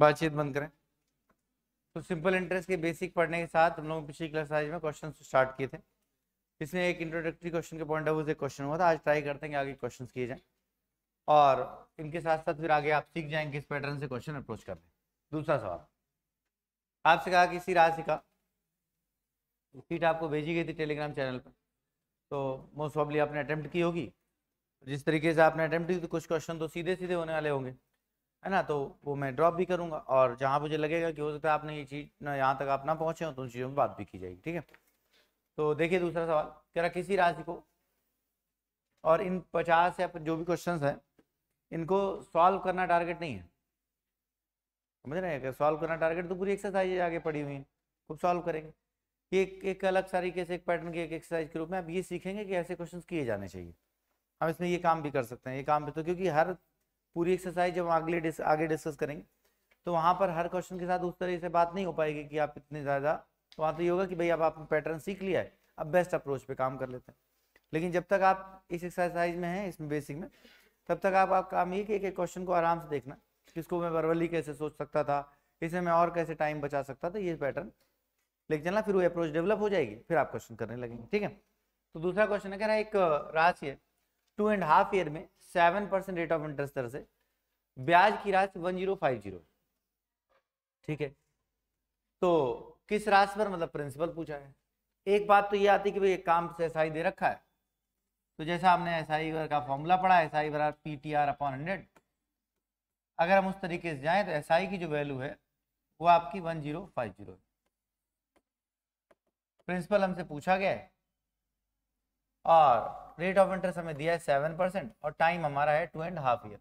बातचीत बंद करें तो सिंपल इंटरेस्ट के बेसिक पढ़ने के साथ हम लोग पिछली क्लास आज में क्वेश्चन स्टार्ट किए थे इसमें एक इंट्रोडक्टरी क्वेश्चन के पॉइंट ऑफ व्यू से क्वेश्चन हुआ था आज ट्राई करते हैं कि आगे क्वेश्चन किए जाएँ और इनके साथ साथ फिर आगे आप सीख जाएंगे किस पैटर्न से क्वेश्चन अप्रोच करने दूसरा सवाल आपसे कहा किसी राशि का सीट आपको भेजी गई थी टेलीग्राम चैनल पर तो मोस्ट प्रॉब्ली आपने अटैम्प्ट की होगी जिस तरीके से आपने अटैम्प्ट की तो कुछ क्वेश्चन तो सीधे सीधे होने वाले होंगे है ना तो वो मैं ड्रॉप भी करूँगा और जहाँ मुझे लगेगा कि हो सकता है आपने ये चीज़ ना यहाँ तक आप ना पहुँचे हो तो उन चीज़ों में बात भी की जाएगी ठीक है तो देखिए दूसरा सवाल करा किसी राशि को और इन पचास या जो भी क्वेश्चन हैं इनको सॉल्व करना टारगेट नहीं है समझ रहे हैं सॉल्व करना टारगेट तो पूरी एक्सरसाइज आगे पड़ी हुई है खूब सॉल्व करेंगे एक एक अलग तरीके से एक पैटर्न की एक एक्सरसाइज के रूप में आप ये सीखेंगे कि ऐसे क्वेश्चंस किए जाने चाहिए हम इसमें ये काम भी कर सकते हैं ये काम भी तो क्योंकि हर पूरी एक्सरसाइज जब अगले डिस, आगे डिस्कस करेंगे तो वहाँ पर हर क्वेश्चन के साथ उस तरह से बात नहीं हो पाएगी कि आप इतने ज़्यादा वहाँ तो ये होगा कि भाई अब आपने पैटर्न सीख लिया है अब बेस्ट अप्रोच पे काम कर लेते हैं लेकिन जब तक आप इस एक्सरसाइज में हैं इसमें बेसिक में तब तक आप आप काम ये कि एक एक क्वेश्चन को आराम से देखना इसको मैं बरवली कैसे सोच सकता था इसे मैं और कैसे टाइम बचा सकता था ये पैटर्न लेकिन चलना फिर वो अप्रोच डेवलप हो जाएगी फिर आप क्वेश्चन करने लगेंगे ठीक है तो दूसरा क्वेश्चन है कह रहा है एक राशि है टू एंड हाफ ईयर में seven percent rate of interest दर से ब्याज की राशि वन जीरो फाइव जीरो ठीक है तो किस राशि पर मतलब प्रिंसिपल पूछा है एक बात तो ये आती है कि भाई काम से एसआई दे रखा है तो जैसा हमने एसआई का फॉर्मूला पढ़ा एसआई बराबर P T R upon hundred अगर हम उस तरीके से जाएं तो एस एसआई की जो वैल्यू है वो आपकी one zero five zero principal हमसे पूछा गया है और रेट ऑफ इंटरेस्ट हमें दिया है सेवन परसेंट और टाइम हमारा है टू एंड हाफ ईयर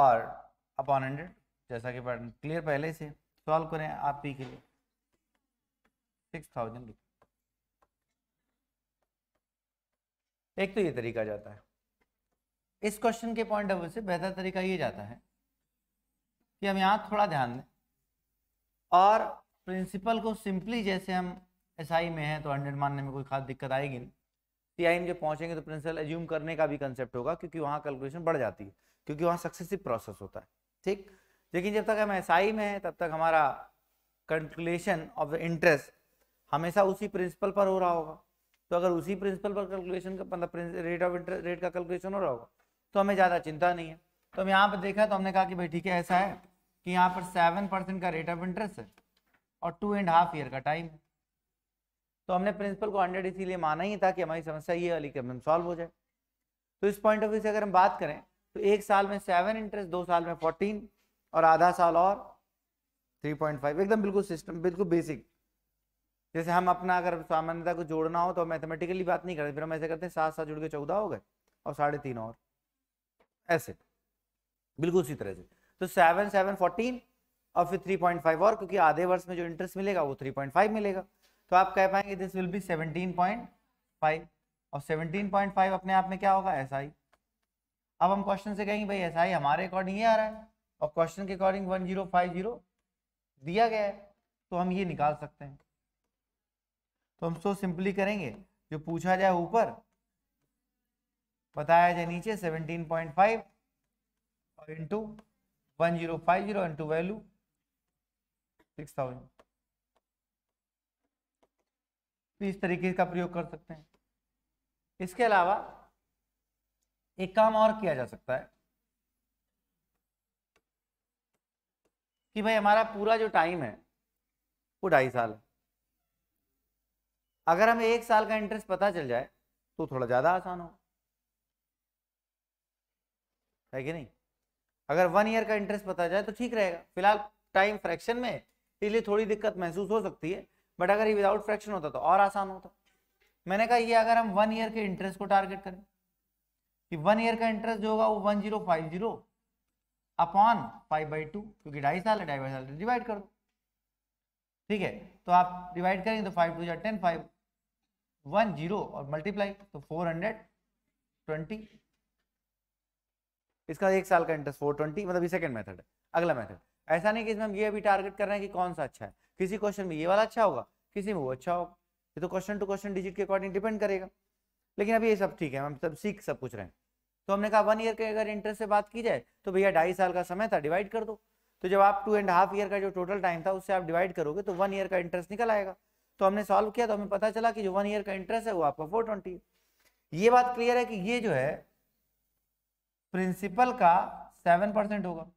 और अपॉन हंड्रेड जैसा कि क्लियर पहले से सॉल्व करें आप पी के लिए सिक्स थाउजेंड एक तो ये तरीका जाता है इस क्वेश्चन के पॉइंट ऑफ व्यू से बेहतर तरीका ये जाता है कि हम यहाँ थोड़ा ध्यान दें और प्रिंसिपल को सिंपली जैसे हम एस SI में है तो हंड्रेड मानने में कोई खास दिक्कत आएगी नहीं टी आई में जब पहुंचेंगे तो प्रिंसिपल एज्यूम करने का भी कंसेप्ट होगा क्योंकि वहाँ कैलकुलेशन बढ़ जाती है क्योंकि वहाँ सक्सेसिव प्रोसेस होता है ठीक लेकिन जब तक हम एस SI में है तब तक हमारा कैलकुलेशन ऑफ द इंटरेस्ट हमेशा उसी प्रिंसिपल पर हो रहा होगा तो अगर उसी प्रिंसिपल पर कैलकुलेशन का मतलब रेट ऑफ इंटरेस्ट रेट का कैलकुलेशन हो रहा होगा तो हमें ज़्यादा चिंता नहीं है तो हम यहाँ पर देखा तो हमने कहा कि भाई ठीक है ऐसा है कि यहाँ पर सेवन परसेंट का रेट ऑफ इंटरेस्ट है और टू एंड हाफ ईयर का टाइम है तो हमने प्रिंसिपल को हंड्रेड इसीलिए माना ही था कि हमारी समस्या ये वाली प्रॉब्लम सॉल्व हो जाए तो इस पॉइंट ऑफ व्यू से अगर हम बात करें तो एक साल में सेवन इंटरेस्ट दो साल में फोर्टीन और आधा साल और थ्री पॉइंट फाइव एकदम बिल्कुल सिस्टम बिल्कुल बेसिक जैसे हम अपना अगर सामान्यता को जोड़ना हो तो मैथमेटिकली बात नहीं करते फिर हम ऐसे करते हैं सात सात जुड़ के चौदह हो गए और साढ़े तीन और ऐसे बिल्कुल उसी तरह से तो सेवन सेवन फोर्टीन और फिर थ्री पॉइंट फाइव और क्योंकि आधे वर्ष में जो इंटरेस्ट मिलेगा वो थ्री पॉइंट फाइव मिलेगा तो आप कह पाएंगे दिस विल बी 17.5 और 17.5 अपने आप में क्या होगा एस SI. अब हम क्वेश्चन से कहेंगे भाई एस SI हमारे अकॉर्डिंग ये आ रहा है और क्वेश्चन के अकॉर्डिंग 1050 दिया गया है तो हम ये निकाल सकते हैं तो हम सो सिंपली करेंगे जो पूछा जाए ऊपर बताया जाए नीचे 17.5 और into one zero five zero into value six thousand तो इस तरीके का प्रयोग कर सकते हैं इसके अलावा एक काम और किया जा सकता है कि भाई हमारा पूरा जो टाइम है वो ढाई साल है अगर हमें एक साल का इंटरेस्ट पता चल जाए तो थोड़ा ज़्यादा आसान हो है कि नहीं अगर वन ईयर का इंटरेस्ट पता जाए तो ठीक रहेगा फिलहाल टाइम फ्रैक्शन में इसलिए थोड़ी दिक्कत महसूस हो सकती है बट अगर ये विदाउट फ्रैक्शन होता तो और आसान होता मैंने कहा ये अगर हम वन ईयर के इंटरेस्ट को टारगेट करें कि वन ईयर का इंटरेस्ट जो होगा वो one zero five zero upon five by two क्योंकि ढाई साल है ढाई साल डिवाइड कर दो ठीक है तो आप डिवाइड करेंगे तो फाइव टू या टेन फाइव वन जीरो और मल्टीप्लाई तो फोर हंड्रेड ट्वेंटी इसका एक साल का इंटरेस्ट फोर ट्वेंटी मतलब ये सेकेंड मैथड है अगला मैथड ऐसा नहीं कि इसमें हम ये अभी टारगेट कर रहे हैं कि कौन सा अच्छा है किसी क्वेश्चन में ये वाला अच्छा होगा किसी में वो अच्छा होगा ये तो क्वेश्चन टू क्वेश्चन डिजिट के अकॉर्डिंग डिपेंड करेगा लेकिन अभी ये सब ठीक है हम सब सीख सब कुछ रहे हैं तो हमने कहा वन ईयर के अगर इंटरेस्ट से बात की जाए तो भैया ढाई साल का समय था डिवाइड कर दो तो जब आप टू एंड हाफ ईयर का जो टोटल टाइम था उससे आप डिवाइड करोगे तो वन ईयर का इंटरेस्ट निकल आएगा तो हमने सॉल्व किया तो हमें पता चला कि जो वन ईयर का इंटरेस्ट है वो आपका फोर ट्वेंटी ये बात क्लियर है कि ये जो है प्रिंसिपल का सेवन परसेंट होगा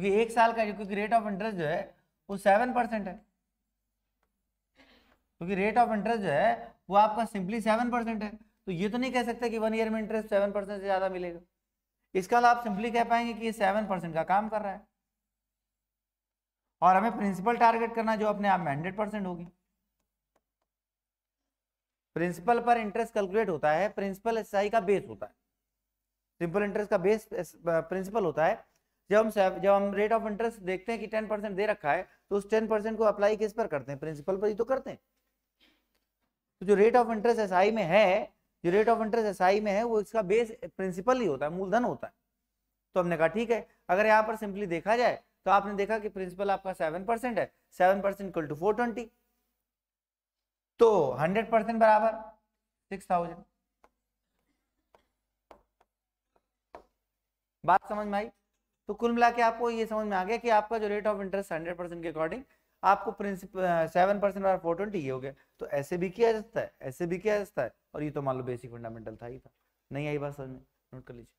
क्योंकि एक साल का क्योंकि रेट ऑफ इंटरेस्ट जो है वो सेवन परसेंट है क्योंकि रेट ऑफ इंटरेस्ट जो है वो आपका सिंपली सेवन परसेंट है तो ये तो नहीं कह सकते कि वन ईयर में इंटरेस्ट सेवन परसेंट से ज़्यादा मिलेगा इसका आप सिंपली कह पाएंगे कि ये सेवन परसेंट का काम कर रहा है और हमें प्रिंसिपल टारगेट करना जो अपने आप में हंड्रेड परसेंट होगी प्रिंसिपल पर इंटरेस्ट कैलकुलेट होता है प्रिंसिपल एस का बेस होता है सिंपल इंटरेस्ट का बेस प्रिंसिपल होता है जब हम जब हम रेट ऑफ इंटरेस्ट देखते हैं कि टेन परसेंट दे रखा है तो उस टेन परसेंट को अप्लाई किस पर करते हैं प्रिंसिपल पर ही तो करते हैं तो जो रेट ऑफ इंटरेस्ट एस में है जो रेट ऑफ इंटरेस्ट एस में है वो इसका बेस प्रिंसिपल ही होता है मूलधन होता है तो हमने कहा ठीक है अगर यहाँ पर सिंपली देखा जाए तो आपने देखा कि प्रिंसिपल आपका सेवन परसेंट है seven percent equal to four twenty तो हंड्रेड परसेंट बराबर सिक्स थाउजेंड बात समझ में आई तो कुल मिला के आपको ये समझ में आ गया कि आपका जो rate of interest hundred percent के अकॉर्डिंग आपको प्रिंसिपल सेवन परसेंट और फोर ट्वेंटी ये हो गया तो ऐसे भी किया जाता है ऐसे भी किया जाता है और ये तो मान लो बेसिक फंडामेंटल था ही था नहीं आई बात समझ में नोट कर लीजिए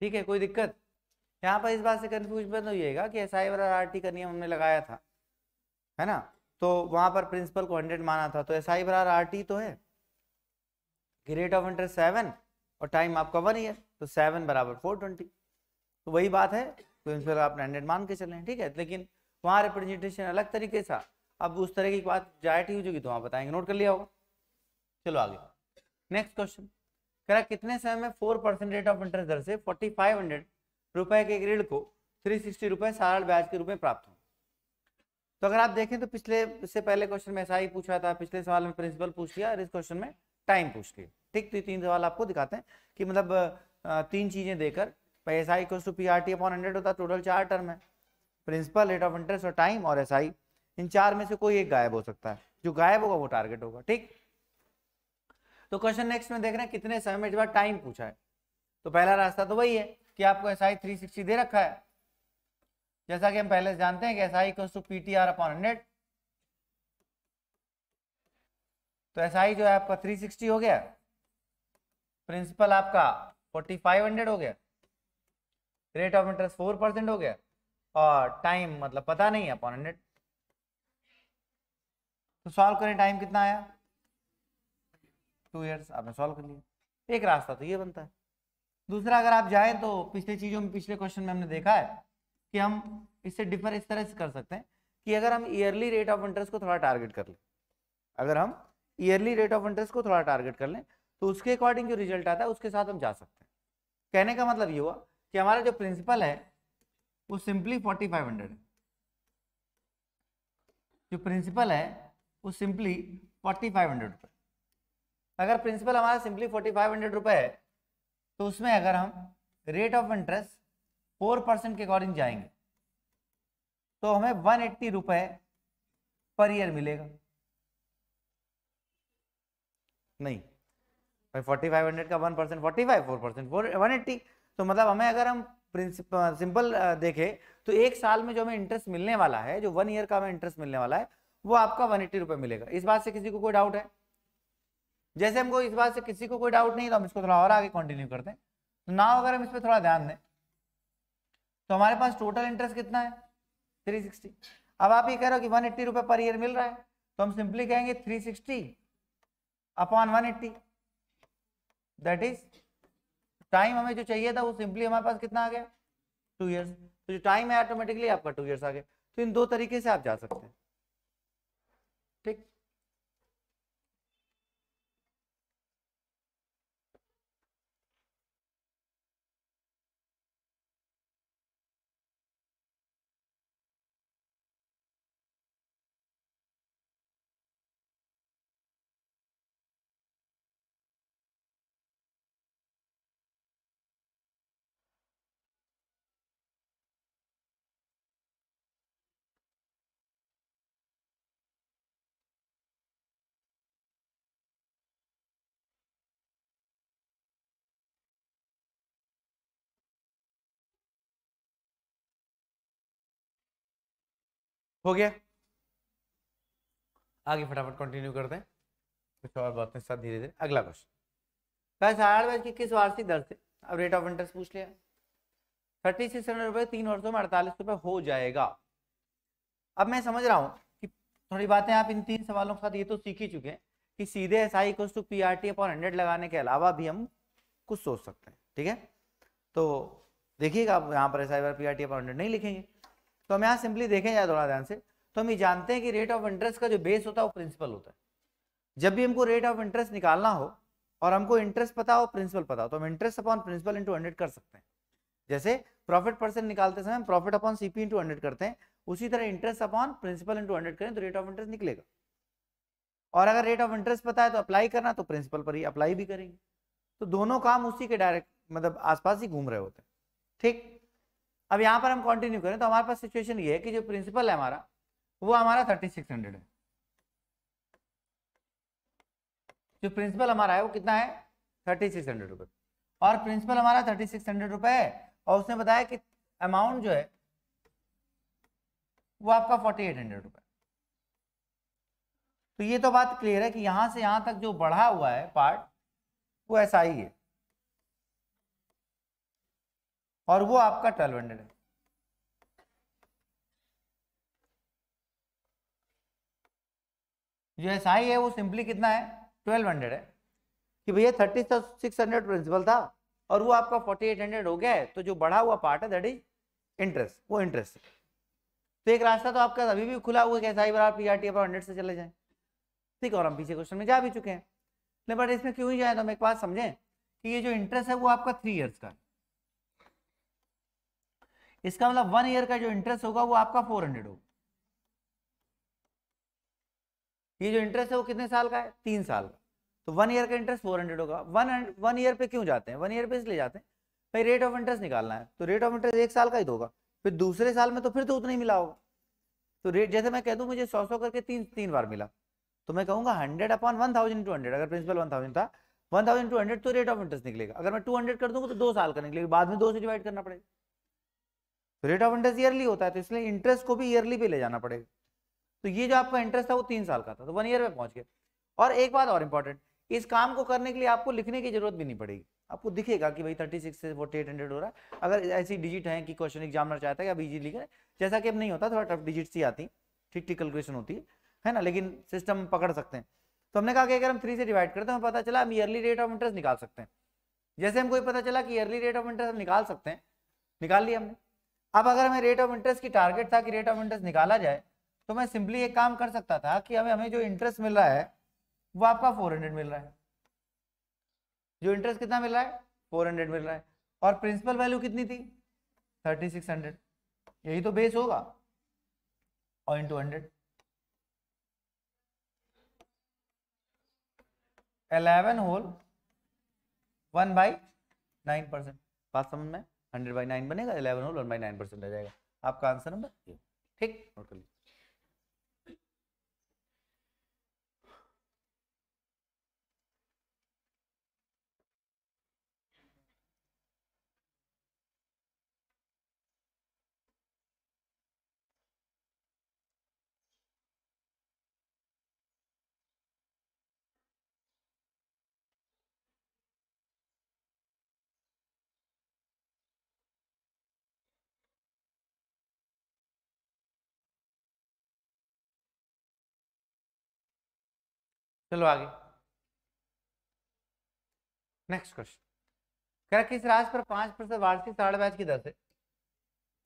ठीक है कोई दिक्कत यहाँ पर इस बात से कन्फ्यूज मत होइएगा कि एस आई वाला आर टी का नियम हमने लगाया था है ना तो वहाँ पर प्रिंसिपल को हंड्रेड माना था तो एस आई बराबर आर टी तो है कि रेट ऑफ इंटरेस्ट सेवन और टाइम आपका वन ईयर तो सेवन बराबर फोर ट्वेंटी तो वही बात है प्रिंसिपल आपने हंड्रेड मान के चले ठीक है लेकिन वहाँ रिप्रेजेंटेशन अलग तरीके से अब उस तरह की बात जायट ही हो जाएगी तो वहाँ बताएंगे नोट कर लिया होगा चलो आगे नेक्स्ट क्वेश्चन करा कितने समय में four percent rate of interest दर से फोर्टी फाइव हंड्रेड रुपए के ऋण को थ्री सिक्सटी रुपए सारण ब्याज के रूप में प्राप्त हो तो अगर आप देखें तो पिछले से पहले क्वेश्चन में ऐसा ही पूछा था पिछले सवाल में प्रिंसिपल पूछ लिया और इस क्वेश्चन में टाइम पूछ लिया ठीक तो तीन सवाल आपको दिखाते हैं कि मतलब तीन चीजें देकर S I to P R T upon hundred होता टोटल चार टर्म है प्रिंसिपल रेट ऑफ इंटरेस्ट और टाइम और एस आई इन चार में से कोई एक गायब हो सकता है जो गायब होगा वो टारगेट होगा ठीक तो क्वेश्चन नेक्स्ट में देख रहे हैं कितने समय में इस टाइम पूछा है तो पहला रास्ता तो वही है कि आपको एस आई थ्री सिक्सटी दे रखा है जैसा कि हम पहले जानते हैं कि S I to P T R upon hundred तो एस आई जो है आपका थ्री सिक्सटी हो गया प्रिंसिपल आपका फोर्टी फाइव हंड्रेड हो गया rate of interest four percent हो गया और टाइम मतलब पता नहीं है अपॉन हंड्रेड तो सॉल्व करें टाइम कितना आया टू ईयर्स आपने सॉल्व कर लिया एक रास्ता तो ये बनता है दूसरा अगर आप जाएं तो पिछले चीज़ों में पिछले क्वेश्चन में हमने देखा है कि हम इससे डिफर इस तरह से कर सकते हैं कि अगर हम ईयरली रेट ऑफ इंटरेस्ट को थोड़ा टारगेट कर लें अगर हम ईयरली रेट ऑफ इंटरेस्ट को थोड़ा टारगेट कर लें तो उसके अकॉर्डिंग जो रिजल्ट आता है उसके साथ हम जा सकते हैं कहने का मतलब ये हुआ कि हमारा जो प्रिंसिपल है वो सिंपली फोर्टी फाइव हंड्रेड है जो प्रिंसिपल है वो सिंपली फोर्टी फाइव हंड्रेड रुपये अगर प्रिंसिपल हमारा सिंपली फोर्टी फाइव हंड्रेड रुपए है तो उसमें अगर हम rate of interest four percent के अकॉर्डिंग जाएंगे तो हमें वन एट्टी रुपए पर ईयर मिलेगा नहीं भाई फोर्टी फाइव हंड्रेड का one percent forty five four percent four one eighty तो मतलब हमें अगर हम प्रिंसिपल सिंपल देखें तो एक साल में जो हमें इंटरेस्ट मिलने वाला है जो वन ईयर का हमें इंटरेस्ट मिलने वाला है वो आपका वन एट्टी रुपये मिलेगा इस बात से किसी को कोई डाउट है जैसे हमको इस बात से किसी को कोई डाउट नहीं तो हम इसको थोड़ा और आगे कंटिन्यू करते हैं तो नाव अगर हम इस पर थोड़ा ध्यान दें तो हमारे पास टोटल इंटरेस्ट कितना है 360 अब आप ये कह रहे हो कि वन एट्टी रुपये पर ईयर मिल रहा है तो हम सिंपली कहेंगे 360 sixty upon one eighty that is time हमें जो चाहिए था वो सिंपली हमारे पास कितना आ गया टू ईयर्स तो जो टाइम है ऑटोमेटिकली आपका टू ईयर्स आ गया तो इन दो तरीके से आप जा सकते हैं हो गया आगे फटाफट कंटिन्यू करते हैं कुछ और बातें साथ धीरे धीरे अगला क्वेश्चन साढ़े बज के किस वार्षिक दर से अब रेट ऑफ इंटरेस्ट पूछ लिया थर्टी सिक्स हंड्रेड रुपये तीन वर्षों में अड़तालीस रुपये हो जाएगा अब मैं समझ रहा हूँ कि थोड़ी बातें आप इन तीन सवालों के साथ ये तो सीख ही चुके हैं कि सीधे एस आई कोस to P R T upon hundred लगाने के अलावा भी हम कुछ सोच सकते हैं ठीक है तो देखिएगा आप यहाँ पर S I bar P R T upon hundred नहीं लिखेंगे तो हम यहाँ सिंपली देखें जाए थोड़ा ध्यान से तो हम ये जानते हैं कि रेट ऑफ इंटरेस्ट का जो बेस होता है वो प्रिंसिपल होता है जब भी हमको रेट ऑफ इंटरेस्ट निकालना हो और हमको इंटरेस्ट पता हो प्रिंसिपल पता हो तो हम interest upon principal into hundred कर सकते हैं जैसे प्रॉफिट परसेंट निकालते समय profit upon CP into hundred करते हैं उसी तरह interest upon principal into hundred करें तो रेट ऑफ इंटरेस्ट निकलेगा और अगर रेट ऑफ इंटरेस्ट पता है तो अप्लाई करना तो प्रिंसिपल पर ही अप्लाई भी करेंगे तो दोनों काम उसी के डायरेक्ट मतलब आसपास ही घूम रहे होते हैं ठीक अब यहाँ पर हम कंटिन्यू करें तो हमारे पास सिचुएशन ये है कि जो प्रिंसिपल है हमारा वो हमारा थर्टी सिक्स हंड्रेड है जो प्रिंसिपल हमारा है वो कितना है थर्टी सिक्स हंड्रेड रुपये और प्रिंसिपल हमारा थर्टी सिक्स हंड्रेड रुपये है और उसने बताया कि अमाउंट जो है वो आपका फोर्टी एट हंड्रेड रुपये तो ये तो बात क्लियर है कि यहाँ से यहाँ तक जो बढ़ा हुआ है पार्ट वो ऐसा ही है और वो आपका ट्वेल्व हंड्रेड है जो एस आई है वो सिंपली कितना है ट्वेल्व हंड्रेड है कि भैया थर्टी सिक्स हंड्रेड प्रिंसिपल था और वो आपका फोर्टी एट हंड्रेड हो गया है तो जो बढ़ा हुआ पार्ट है दैट इज इंटरेस्ट वो इंटरेस्ट है तो एक रास्ता तो आपका अभी भी खुला हुआ है एस आई बराबर पी आर टी हंड्रेड से चले जाए ठीक है और हम पीछे क्वेश्चन में जा भी चुके हैं बट इसमें क्यों ही जाए तो हम एक बात समझें कि ये जो इंटरेस्ट है वो आपका थ्री ईयर्स का है इसका मतलब वन ईयर का जो इंटरेस्ट होगा वो आपका फोर हंड्रेड होगा ये जो इंटरेस्ट है वो कितने साल का है तीन साल का तो वन ईयर का इंटरेस्ट फोर हंड्रेड होगा वन वन ईयर पे क्यों जाते हैं वन ईयर पे इसलिए जाते हैं भाई रेट ऑफ इंटरेस्ट निकालना है तो रेट ऑफ इंटरेस्ट एक साल का ही तो होगा फिर दूसरे साल में तो फिर तो उतना ही मिला होगा तो रेट जैसे मैं कह दूँ मुझे सौ सौ करके तीन तीन बार मिला तो मैं कहूँगा hundred upon one thousand two hundred अगर प्रिंसिपल वन थाउजेंड था वन थाउजेंड टू हंड्रेड तो रेट ऑफ इंटरेस्ट निकलेगा अगर मैं टू हंड्रेड कर दूंगा तो दो साल का निकलेगा बाद में दो से डिवाइड करना पड़ेगा तो रेट ऑफ इंटरेस्ट ईयरली होता है तो इसलिए इंटरेस्ट को भी ईयरली पे ले जाना पड़ेगा तो ये जो आपका इंटरेस्ट था वो तीन साल का था तो वन ईयर में पहुंच गया और एक बात और इंपॉर्टेंट इस काम को करने के लिए आपको लिखने की जरूरत भी नहीं पड़ेगी आपको दिखेगा कि भाई थर्टी सिक्स से फोर्टी एट हंड्रेड हो रहा है अगर ऐसी डिजिट है कि क्वेश्चन एग्जामिनर चाहता है कि अब इजी लिखे जैसा कि अब नहीं होता थोड़ा टफ डिजिट्स ही आती ठीक ठीक कैलकुलेशन होती है है ना लेकिन सिस्टम पकड़ सकते हैं तो हमने कहा कि अगर हम थ्री से डिवाइड करते हैं हमें पता चला हम ईयरली रेट ऑफ इंटरेस्ट निकाल सकते हैं जैसे हमको पता चला कि ईयरली रेट ऑफ इंटरेस्ट हम निकाल सकते हैं निकाल लिया हमने अब अगर हमें रेट ऑफ इंटरेस्ट की टारगेट था कि रेट ऑफ इंटरेस्ट निकाला जाए तो मैं सिंपली एक काम कर सकता था कि हमें हमें जो इंटरेस्ट मिल रहा है वो आपका 400 मिल रहा है जो इंटरेस्ट कितना मिल रहा है 400 मिल रहा है और प्रिंसिपल वैल्यू कितनी थी 3600 यही तो बेस होगा और two hundred eleven whole one by nine percent बात समझ में हंड्रेड बाई नाइन बनेगा eleven whole one by nine percent आ जाएगा आपका आंसर नंबर ए ठीक नोट कर लीजिए चलो आगे नेक्स्ट क्वेश्चन कह किस राशि पर पांच प्रतिशत वार्षिक साढ़े ब्याज की दर से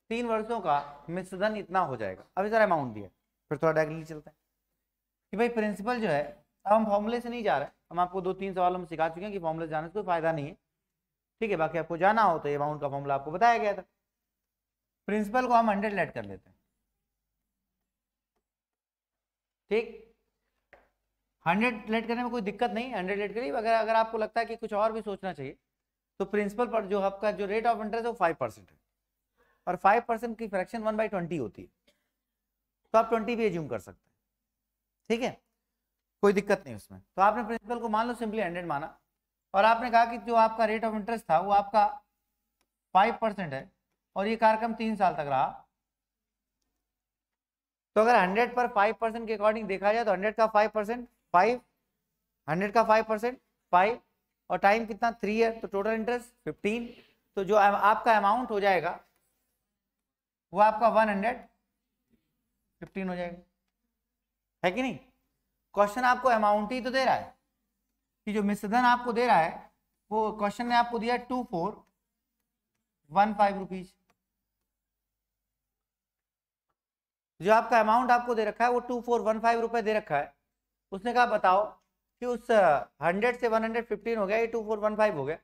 तीन वर्षों का मिश्रधन इतना हो जाएगा अभी सर अमाउंट दिया फिर थोड़ा डायरेक्टली चलते हैं कि भाई प्रिंसिपल जो है अब हम फॉर्मूले से नहीं जा रहे हम आपको दो तीन सवाल हम सिखा चुके हैं कि फॉर्मूले जाने से कोई फायदा नहीं है ठीक है बाकी आपको जाना हो तो ये अमाउंट का फॉर्मूला आपको बताया गया था प्रिंसिपल को हम हंड्रेड लेट कर लेते हैं ठीक हंड्रेड लेट करने में कोई दिक्कत नहीं हंड्रेड लेट करिए अगर अगर आपको लगता है कि कुछ और भी सोचना चाहिए तो प्रिंसिपल पर जो आपका जो रेट ऑफ इंटरेस्ट है वो फाइव परसेंट है और फाइव परसेंट की फ्रैक्शन वन बाई ट्वेंटी होती है तो आप ट्वेंटी भी एज्यूम कर सकते हैं ठीक है कोई दिक्कत नहीं उसमें तो आपने प्रिंसिपल को मान लो सिंपली हंड्रेड माना और आपने कहा कि जो आपका रेट ऑफ इंटरेस्ट था वो आपका फाइव परसेंट है और ये कार्यक्रम तीन साल तक रहा तो अगर हंड्रेड पर फाइव परसेंट के अकॉर्डिंग देखा जाए तो हंड्रेड का फाइव परसेंट फाइव हंड्रेड का फाइव परसेंट फाइव और टाइम कितना थ्री ईयर तो टोटल इंटरेस्ट फिफ्टीन तो जो आपका अमाउंट हो जाएगा वो आपका वन हंड्रेड फिफ्टीन हो जाएगा है कि नहीं क्वेश्चन आपको अमाउंट ही तो दे रहा है कि जो मिसधन आपको दे रहा है वो क्वेश्चन ने आपको दिया two four one five rupees जो आपका अमाउंट आपको दे रखा है वो टू फोर वन फाइव रुपए दे रखा है उसने कहा बताओ कि उस हंड्रेड से वन हंड्रेड फिफ्टीन हो गया ये टू फोर वन फाइव हो गया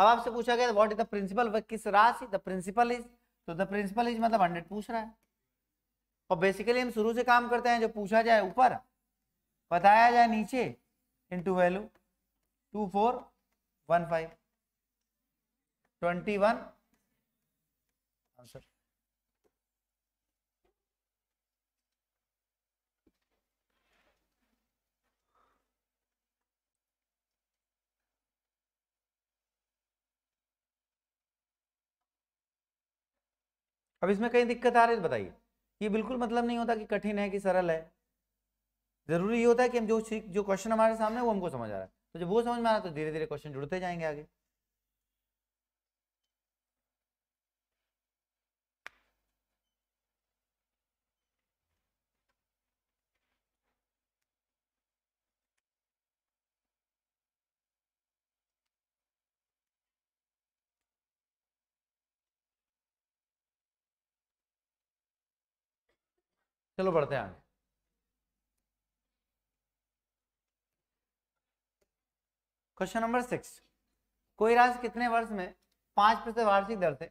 अब आपसे पूछा गया व्हाट इज द प्रिंसिपल किस राशि द प्रिंसिपल इज तो द प्रिंसिपल इज मतलब हंड्रेड पूछ रहा है और बेसिकली हम शुरू से काम करते हैं जो पूछा जाए ऊपर बताया जाए नीचे into value two four one five twenty one answer अब इसमें कहीं दिक्कत आ रही है तो बताइए ये बिल्कुल मतलब नहीं होता कि कठिन है कि सरल है जरूरी ये होता है कि हम जो जो क्वेश्चन हमारे सामने वो हमको समझ आ रहा है तो जब वो समझ में आ रहा है तो धीरे धीरे क्वेश्चन जुड़ते जाएंगे आगे चलो बढ़ते हैं आगे क्वेश्चन नंबर सिक्स कोई राशि कितने वर्ष में पांच प्रतिशत वार्षिक दर से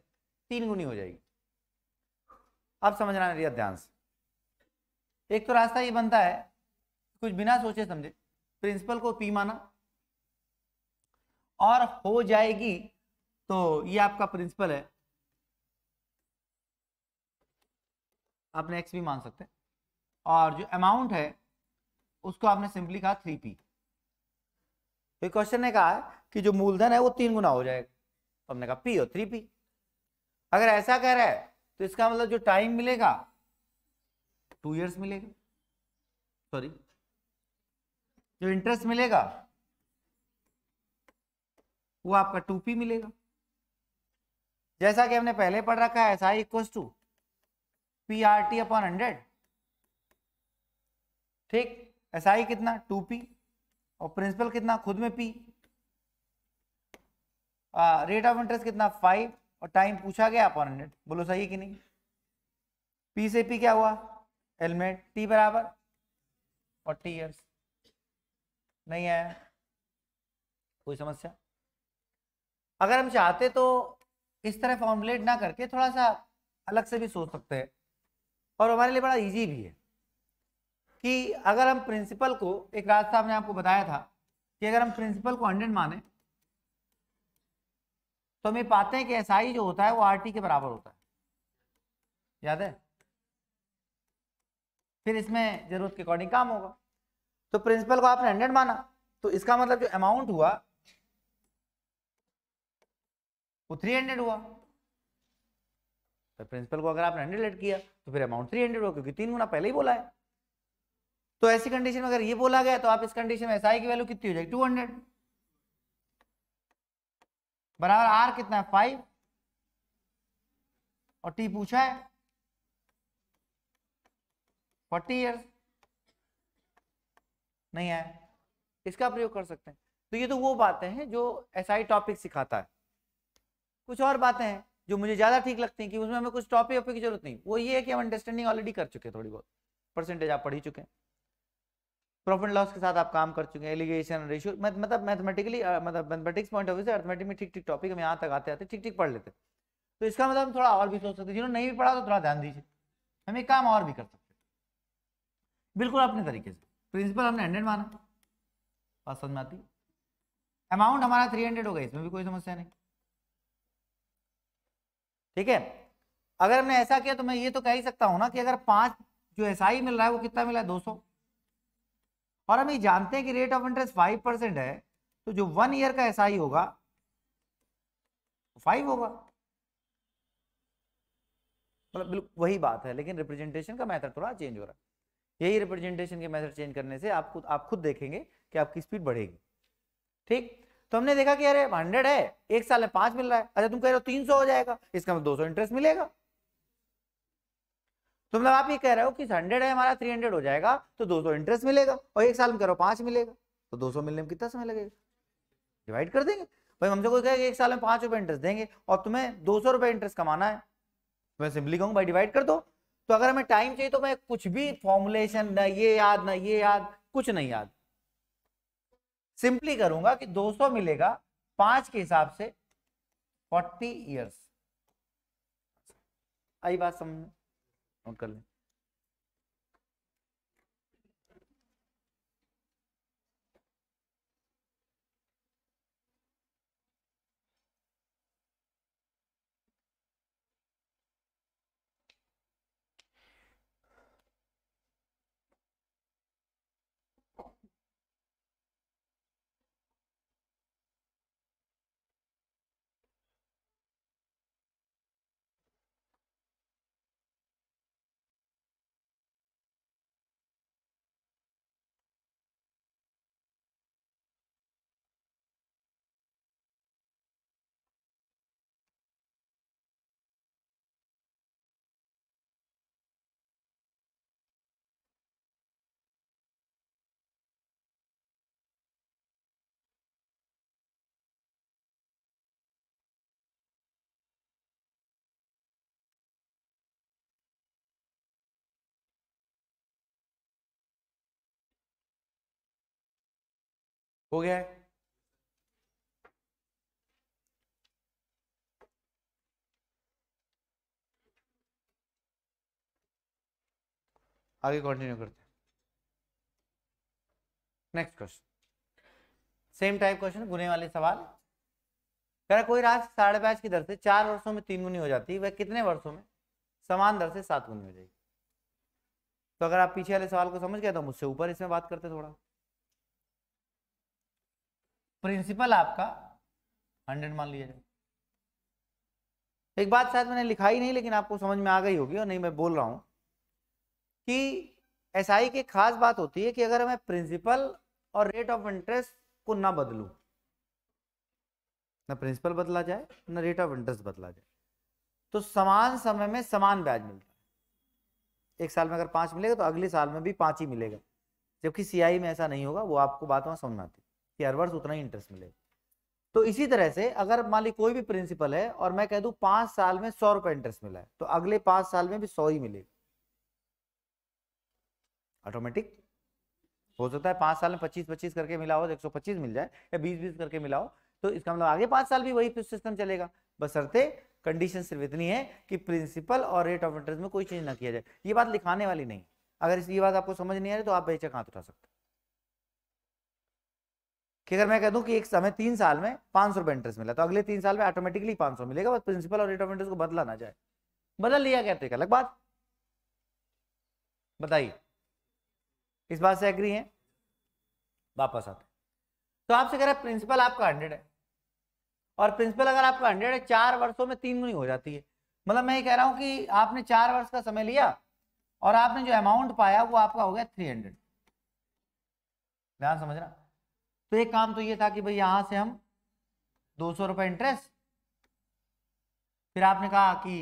तीन गुनी हो जाएगी अब समझना रही ध्यान से एक तो रास्ता ये बनता है कुछ बिना सोचे समझे प्रिंसिपल को पी माना और हो जाएगी तो ये आपका प्रिंसिपल है आपने एक्स भी मान सकते हैं और जो अमाउंट है उसको आपने सिंपली कहा थ्री पी फिर क्वेश्चन ने कहा कि जो मूलधन है वो तीन गुना हो जाएगा तो हमने कहा पी और थ्री पी अगर ऐसा कह रहा है तो इसका मतलब जो टाइम मिलेगा टू इयर्स मिलेगा सॉरी जो इंटरेस्ट मिलेगा वो आपका टू पी मिलेगा जैसा कि हमने पहले पढ़ रखा है S I equal to P R T upon hundred ठीक एस आई कितना टू पी और प्रिंसिपल कितना खुद में पी रेट ऑफ इंटरेस्ट कितना फाइव और टाइम पूछा गया अपॉन हंड्रेड बोलो सही है कि नहीं पी से पी क्या हुआ हेलमेट टी बराबर और टी ईयर्स नहीं आया कोई समस्या अगर हम चाहते तो इस तरह फॉर्मुलेट ना करके थोड़ा सा अलग से भी सोच सकते हैं और हमारे लिए बड़ा इजी भी है कि अगर हम प्रिंसिपल को एक राज साहब ने आपको बताया था कि अगर हम प्रिंसिपल को हंड्रेड माने तो हम ये पाते हैं कि एस SI जो होता है वो आर के बराबर होता है याद है फिर इसमें जरूरत के अकॉर्डिंग काम होगा तो प्रिंसिपल को आपने हंड्रेड माना तो इसका मतलब जो अमाउंट हुआ वो थ्री हंड्रेड हुआ तो प्रिंसिपल को अगर आपने हंड्रेड लेट किया तो फिर अमाउंट थ्री हंड्रेड हुआ क्योंकि तीन गुना पहले ही बोला है तो ऐसी कंडीशन में अगर ये बोला गया तो आप इस कंडीशन में एस की वैल्यू कितनी हो जाएगी टू हंड्रेड बराबर आर कितना है फाइव और टी पूछा है फोर्टी ईयर्स नहीं है इसका प्रयोग कर सकते हैं तो ये तो वो बातें हैं जो एसआई टॉपिक सिखाता है कुछ और बातें हैं जो मुझे ज्यादा ठीक लगती हैं कि उसमें हमें कुछ टॉपिक वॉपिक की जरूरत नहीं वो ये है कि हम अंडरस्टैंडिंग ऑलरेडी कर चुके हैं थोड़ी बहुत परसेंटेज आप पढ़ ही चुके हैं प्रॉफिट लॉस के साथ आप काम कर चुके हैं एलिगेशन रेशियो मतलब मैथमेटिकली मतलब मैथमेटिक्स पॉइंट ऑफ व्यू से अर्थमेटिक में ठीक ठीक टॉपिक हम यहाँ तक आते आते ठीक ठीक पढ़ लेते तो इसका मतलब हम थोड़ा और भी सोच सकते जिन्होंने नहीं भी पढ़ा तो थोड़ा ध्यान दीजिए हम एक काम और भी कर सकते बिल्कुल अपने तरीके से प्रिंसिपल हमने हंड्रेड माना बात समझ में आती अमाउंट हमारा थ्री हंड्रेड गया इसमें भी कोई समस्या नहीं ठीक है अगर हमने ऐसा किया तो मैं ये तो कह ही सकता हूँ ना कि अगर पाँच जो एस मिल रहा है वो कितना मिला है दो सौ और हम ये जानते हैं कि rate of interest five percent है तो जो वन ईयर का एस आई होगा फाइव होगा मतलब बिल्कुल वही बात है लेकिन रिप्रेजेंटेशन का मैथड थोड़ा चेंज हो रहा है यही रिप्रेजेंटेशन के मैथड चेंज करने से आप खुद आप खुद देखेंगे कि आपकी स्पीड बढ़ेगी ठीक तो हमने देखा कि अरे हंड्रेड है एक साल में पांच मिल रहा है अच्छा तुम कह रहे हो तीन सौ हो जाएगा इसका मतलब दो सौ इंटरेस्ट मिलेगा तो मतलब आप ये कह रहे हो कि हंड्रेड है हमारा थ्री हंड्रेड हो जाएगा तो दो सौ इंटरेस्ट मिलेगा और एक साल में करो पांच मिलेगा तो दो सौ मिलने में कितना समय लगेगा डिवाइड कर देंगे भाई हमसे कोई कहेगा एक साल में पांच रुपए इंटरेस्ट देंगे और तुम्हें दो सौ रुपए इंटरेस्ट कमाना है तो मैं सिंपली कहूँ भाई डिवाइड कर दो तो अगर हमें टाइम चाहिए तो मैं कुछ भी फॉर्मुलेशन ना ये याद ना ये याद कुछ नहीं याद सिंपली करूंगा कि 200 मिलेगा पांच के हिसाब से फोर्टी ईयर्स आई बात समझ नोट कर लें हो गया है आगे कंटिन्यू करते हैं next question same type question गुने वाले सवाल कह कोई राशि साढ़े पांच की दर से चार वर्षों में तीन गुनी हो जाती है वह कितने वर्षों में समान दर से सात गुनी हो जाएगी तो अगर आप पीछे वाले सवाल को समझ गए तो मुझसे ऊपर इसमें बात करते थोड़ा प्रिंसिपल आपका हंड्रेड मान लिया जाए एक बात शायद मैंने लिखा ही नहीं लेकिन आपको समझ में आ गई होगी और नहीं मैं बोल रहा हूं कि एस SI की खास बात होती है कि अगर मैं प्रिंसिपल और रेट ऑफ इंटरेस्ट को ना बदलू ना प्रिंसिपल बदला जाए ना रेट ऑफ इंटरेस्ट बदला जाए तो समान समय में समान ब्याज मिलता है एक साल में अगर पांच मिलेगा तो अगले साल में भी पांच ही मिलेगा जबकि सीआई में ऐसा नहीं होगा वो आपको बात वहां समझ आती कि उतना ही इंटरेस्ट मिलेगा तो इसी तरह से अगर मान ली कोई भी प्रिंसिपल है और मैं कह दू पांच साल में सौ रुपए इंटरेस्ट मिला है तो अगले पांच साल में भी सौ ही मिलेगा ऑटोमेटिक हो सकता है पांच साल में पच्चीस पच्चीस करके मिलाओ एक सौ पच्चीस मिल जाए या बीस बीस करके मिला हो तो इसका मतलब आगे पांच साल भी वही सिस्टम चलेगा बस बसरते कंडीशन सिर्फ इतनी है कि प्रिंसिपल और रेट ऑफ इंटरेस्ट में कोई चेंज ना किया जाए ये बात लिखाने वाली नहीं अगर इस ये बात आपको समझ नहीं आ रही तो आप बेचक हाथ उठा सकते कि अगर मैं कह दूं कि एक समय तीन साल में पांच सौ रुपए इंटरेस्ट मिला तो अगले तीन साल में ऑटोमेटिकली पाँच सौ मिलेगा बस प्रिंसिपल और रेट ऑफ इंटरेस्ट को बदला ना जाए बदल लिया गया तो एक अलग बात बताइए इस बात से एग्री है वापस आते तो आपसे कह रहा प्रिंसिपल आपका हंड्रेड है और प्रिंसिपल अगर आपका हंड्रेड है चार वर्षो में तीन गुनी हो जाती है मतलब मैं ये कह रहा हूँ कि आपने चार वर्ष का समय लिया और आपने जो अमाउंट पाया वो आपका हो गया थ्री हंड्रेड ध्यान समझना तो एक काम तो ये था कि भाई यहां से हम दो सौ रुपये इंटरेस्ट फिर आपने कहा कि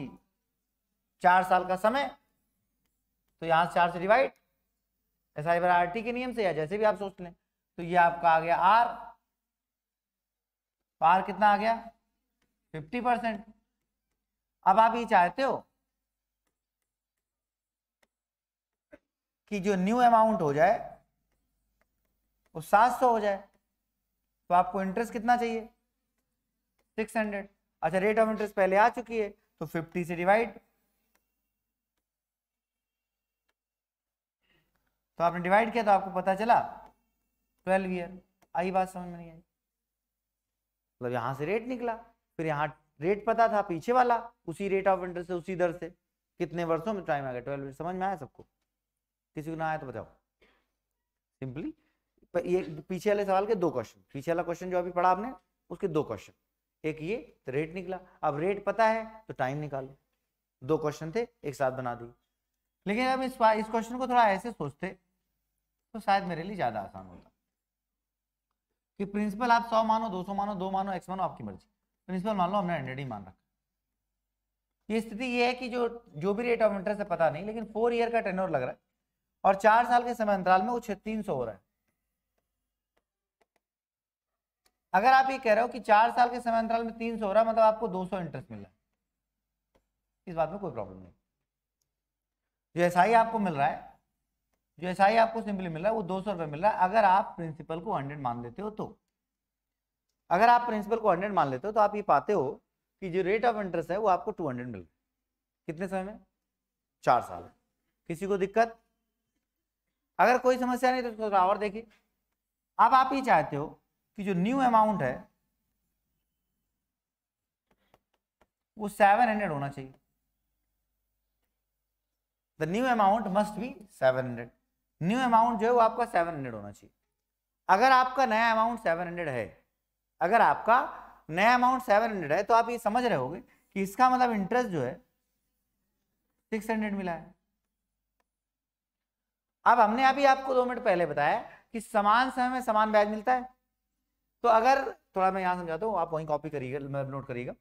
चार साल का समय तो यहां से चार से divide S I R T के नियम से या जैसे भी आप सोच लें तो ये आपका आ गया आर तो आर कितना आ गया फिफ्टी परसेंट अब आप ये चाहते हो कि जो न्यू अमाउंट हो जाए वो सात सौ हो जाए तो आपको इंटरेस्ट कितना चाहिए सिक्स हंड्रेड अच्छा रेट ऑफ इंटरेस्ट पहले आ चुकी है तो फिफ्टी से डिवाइड तो आपने डिवाइड किया तो आपको पता चला ट्वेल्व ईयर आई बात समझ में नहीं आई मतलब यहां से रेट निकला फिर यहाँ रेट पता था पीछे वाला उसी रेट ऑफ इंटरेस्ट से उसी दर से कितने वर्षों में टाइम आ गया ट्वेल्व समझ में आया सबको किसी को ना आया तो बताओ सिंपली ये पीछे वाले सवाल के दो क्वेश्चन पीछे वाला क्वेश्चन जो अभी पढ़ा आपने उसके दो क्वेश्चन एक ये तो रेट निकला अब रेट पता है तो टाइम निकालो दो क्वेश्चन थे एक साथ बना दिए लेकिन अब इस इस क्वेश्चन को थोड़ा ऐसे सोचते तो शायद मेरे लिए ज्यादा आसान होता कि प्रिंसिपल आप सौ मानो दो सौ मानो दो मानो एक्स मानो आपकी मर्जी प्रिंसिपल मान लो हमने हंड्रेड ही मान रखा ये स्थिति ये है कि जो जो भी रेट ऑफ इंटरेस्ट है पता नहीं लेकिन फोर ईयर का टेनोर लग रहा है और चार साल के समय अंतराल में वो तीन सौ हो रहा है अगर आप ये कह रहे हो कि चार साल के समय अंतराल में तीन सौ हो रहा है मतलब आपको दो सौ इंटरेस्ट मिल रहा है इस बात में कोई प्रॉब्लम नहीं जो एस आपको मिल रहा है जो एस आपको सिंपली मिल रहा है वो दो सौ रुपये मिल रहा है अगर आप प्रिंसिपल को हंड्रेड मान लेते हो तो अगर आप प्रिंसिपल को हंड्रेड मान लेते हो तो आप ये पाते हो कि जो रेट ऑफ इंटरेस्ट है वो आपको टू हंड्रेड मिल रहा है कितने समय में चार साल किसी को दिक्कत अगर कोई समस्या नहीं तो उसको और देखिए अब आप ये चाहते हो कि जो न्यू अमाउंट है वो सेवन हंड्रेड होना चाहिए the new amount must be seven hundred new amount जो है वो आपका सेवन हंड्रेड होना चाहिए अगर आपका नया अमाउंट सेवन हंड्रेड है अगर आपका नया अमाउंट सेवन हंड्रेड है तो आप ये समझ रहे होगे कि इसका मतलब इंटरेस्ट जो है सिक्स हंड्रेड मिला है अब हमने अभी आपको दो मिनट पहले बताया कि समान समय में समान ब्याज मिलता है तो अगर थोड़ा मैं यहाँ समझाता हूँ आप वहीं कॉपी करिएगा मतलब नोट करिएगा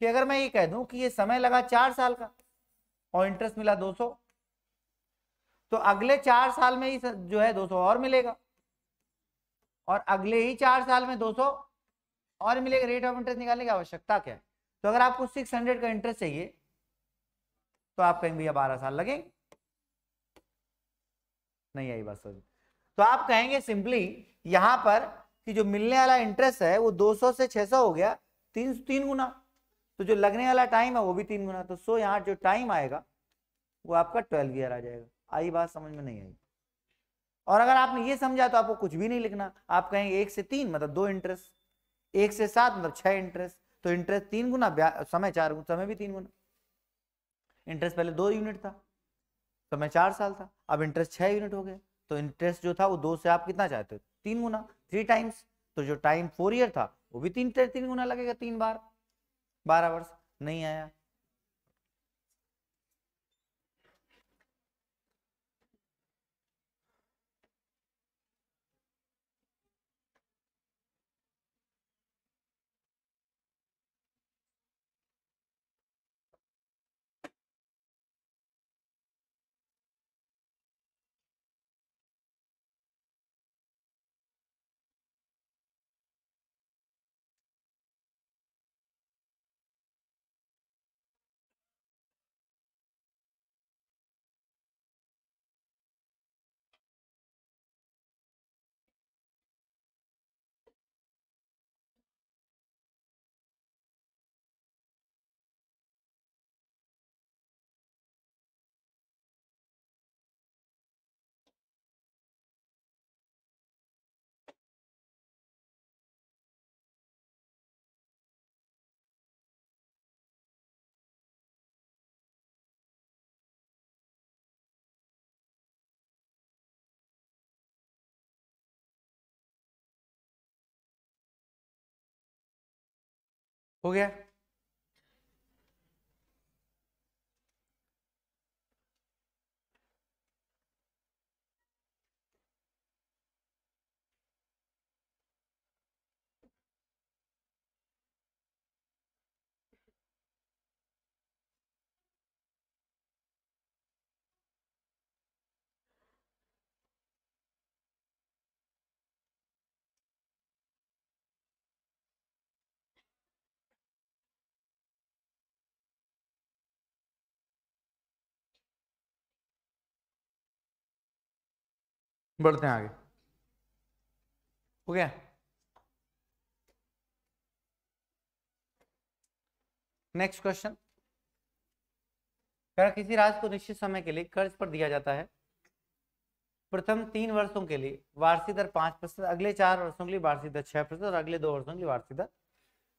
कि अगर मैं ये कह दूँ कि ये समय लगा चार साल का और इंटरेस्ट मिला 200 तो अगले चार साल में ही जो है 200 और मिलेगा और अगले ही चार साल में 200 और मिलेगा रेट ऑफ इंटरेस्ट निकालने की आवश्यकता क्या है तो अगर आपको 600 का इंटरेस्ट चाहिए तो आप कहेंगे भैया बारह साल लगेंगे नहीं आई बात समझ तो आप कहेंगे सिंपली यहां पर कि जो मिलने वाला इंटरेस्ट है वो 200 से 600 हो गया तीन तीन गुना तो जो लगने वाला टाइम है वो भी तीन गुना तो सो यहाँ जो टाइम आएगा वो आपका ट्वेल्व ईयर आ जाएगा आई बात समझ में नहीं आई और अगर आपने ये समझा तो आपको कुछ भी नहीं लिखना आप कहेंगे एक से तीन मतलब दो इंटरेस्ट एक से सात मतलब छह इंटरेस्ट तो इंटरेस्ट तीन गुना समय चार गुना समय भी तीन गुना इंटरेस्ट पहले दो यूनिट था समय चार साल था अब इंटरेस्ट छह यूनिट हो गया तो इंटरेस्ट जो था वो दो से आप कितना चाहते हो तीन गुना थ्री टाइम्स तो जो टाइम फोर ईयर था वो भी तीन तीन गुना लगेगा तीन बार बारह वर्ष नहीं आया ok बढ़ते हैं आगे हो गया नेक्स्ट क्वेश्चन अगर किसी राज को निश्चित समय के लिए कर्ज पर दिया जाता है प्रथम तीन वर्षों के लिए वार्षिक दर पांच प्रतिशत अगले चार वर्षों के लिए वार्षिक दर छह प्रतिशत और अगले दो वर्षों के लिए वार्षिक दर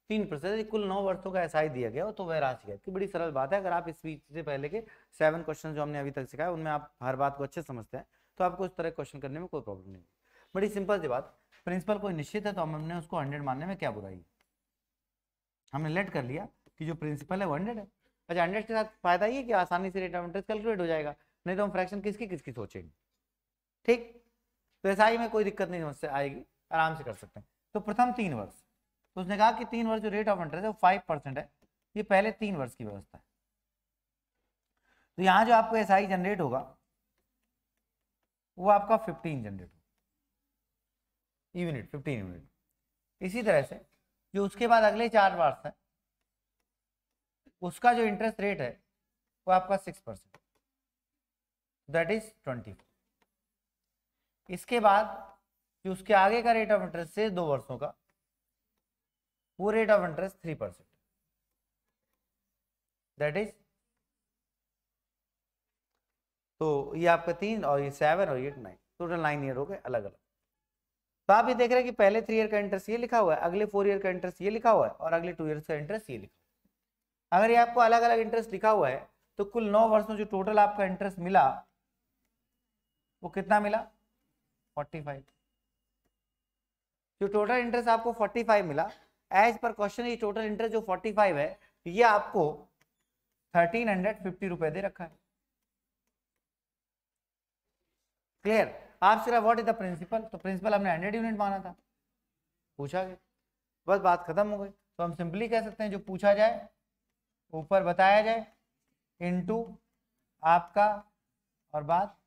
तीन प्रतिशत कुल नौ वर्षों का ऐसा ही दिया गया तो वह राशि है कि बड़ी सरल बात है अगर आप इस बीच से पहले के सेवन क्वेश्चन जो हमने अभी तक सिखाया उनमें आप हर बात को अच्छे समझते हैं तो आपको उस तरह क्वेश्चन करने में कोई प्रॉब्लम नहीं बड़ी सिंपल सी बात प्रिंसिपल कोई निश्चित है तो हमने उसको हंड्रेड मानने में क्या बुराई हमने लेट कर लिया कि जो प्रिंसिपल है वो हंड्रेड है अच्छा हंड्रेड के साथ फायदा ये कि आसानी से रेट ऑफ इंटरेस्ट कैलकुलेट हो जाएगा नहीं तो हम फ्रैक्शन किसकी किसकी सोचेंगे ठीक तो ऐसा में कोई दिक्कत नहीं समझ आएगी आराम से कर सकते हैं तो प्रथम तीन वर्ष तो उसने कहा कि तीन वर्ष जो रेट ऑफ इंटरेस्ट है वो फाइव परसेंट है ये पहले तीन वर्ष की व्यवस्था है तो यहाँ जो आपको एस जनरेट होगा वो आपका फिफ्टीन जनरेट हो यूनिट फिफ्टीन यूनिट इसी तरह से जो उसके बाद अगले चार वार्स हैं उसका जो इंटरेस्ट रेट है वो आपका six percent that is twenty इसके बाद जो उसके आगे का रेट ऑफ इंटरेस्ट से दो वर्षों का वो rate of interest three percent that is तो ये आपका तीन और ये सेवन और ये नाइन टोटल नाइन ईयर हो गए अलग अलग तो आप ये देख रहे हैं कि पहले थ्री ईयर का इंटरेस्ट ये लिखा हुआ है अगले फोर ईयर का इंटरेस्ट ये लिखा हुआ है और अगले टू ईयर का इंटरेस्ट ये लिखा हुआ है अगर ये आपको अलग अलग इंटरेस्ट लिखा हुआ है तो कुल नौ वर्ष में जो टोटल आपका इंटरेस्ट मिला वो कितना मिला फोर्टी फाइव जो टोटल इंटरेस्ट आपको फोर्टी फाइव मिला एज पर क्वेश्चन ये टोटल इंटरेस्ट जो फोर्टी फाइव है ये आपको थर्टीन हंड्रेड फिफ्टी रुपए दे रखा है क्लियर आपसे रहा व्हाट इज द प्रिंसिपल तो प्रिंसिपल हमने हंड्रेड यूनिट माना था पूछा गया बस बात खत्म हो गई तो हम सिंपली कह सकते हैं जो पूछा जाए ऊपर बताया जाए इनटू आपका और बात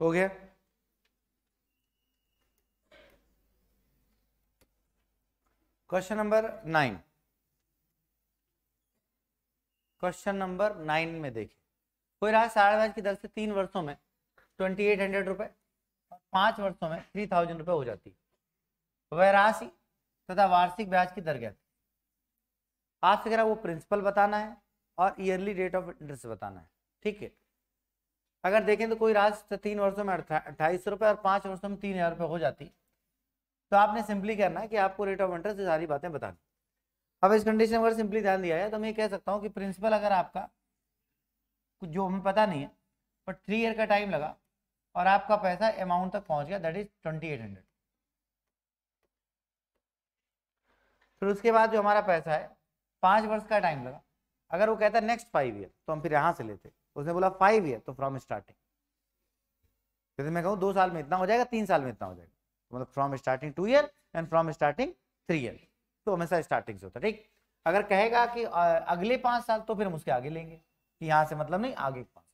हो गया question number nine question number nine में देखिए कोई रहा साढ़े पाँच की दर से तीन वर्षों में ट्वेंटी एट हंड्रेड रुपये और पाँच वर्षों में थ्री थाउजेंड रुपये हो जाती है वह राशि तथा वार्षिक ब्याज की दर ज्ञात आपसे कह रहा वो प्रिंसिपल बताना है और ईयरली रेट ऑफ इंटरेस्ट बताना है ठीक है अगर देखें तो कोई राशि तो तीन वर्षों में अट्ठाईस रुपये और पाँच वर्षों में तीन हज़ार रुपये हो जाती तो आपने सिंपली करना है कि आपको रेट ऑफ इंटरेस्ट सारी बातें बता दी अब इस कंडीशन अगर सिंपली ध्यान दिया जाए तो मैं कह सकता हूँ कि प्रिंसिपल अगर आपका कुछ जो हमें पता नहीं है पर थ्री ईयर का टाइम लगा और आपका पैसा अमाउंट तक पहुँच गया that is twenty eight hundred फिर उसके बाद जो हमारा पैसा है पाँच वर्ष का टाइम लगा अगर वो कहता है नेक्स्ट फाइव ईयर तो हम फिर यहाँ से लेते हैं उसने बोला फाइव ईयर तो फ्रॉम स्टार्टिंग जैसे मैं कहूँ दो साल में इतना हो जाएगा तीन साल में इतना हो जाएगा तो मतलब from starting two year and from starting three year तो हमेशा स्टार्टिंग से होता है ठीक अगर कहेगा कि अगले पांच साल तो फिर हम उसके आगे लेंगे कि यहाँ से मतलब नहीं आगे पाँच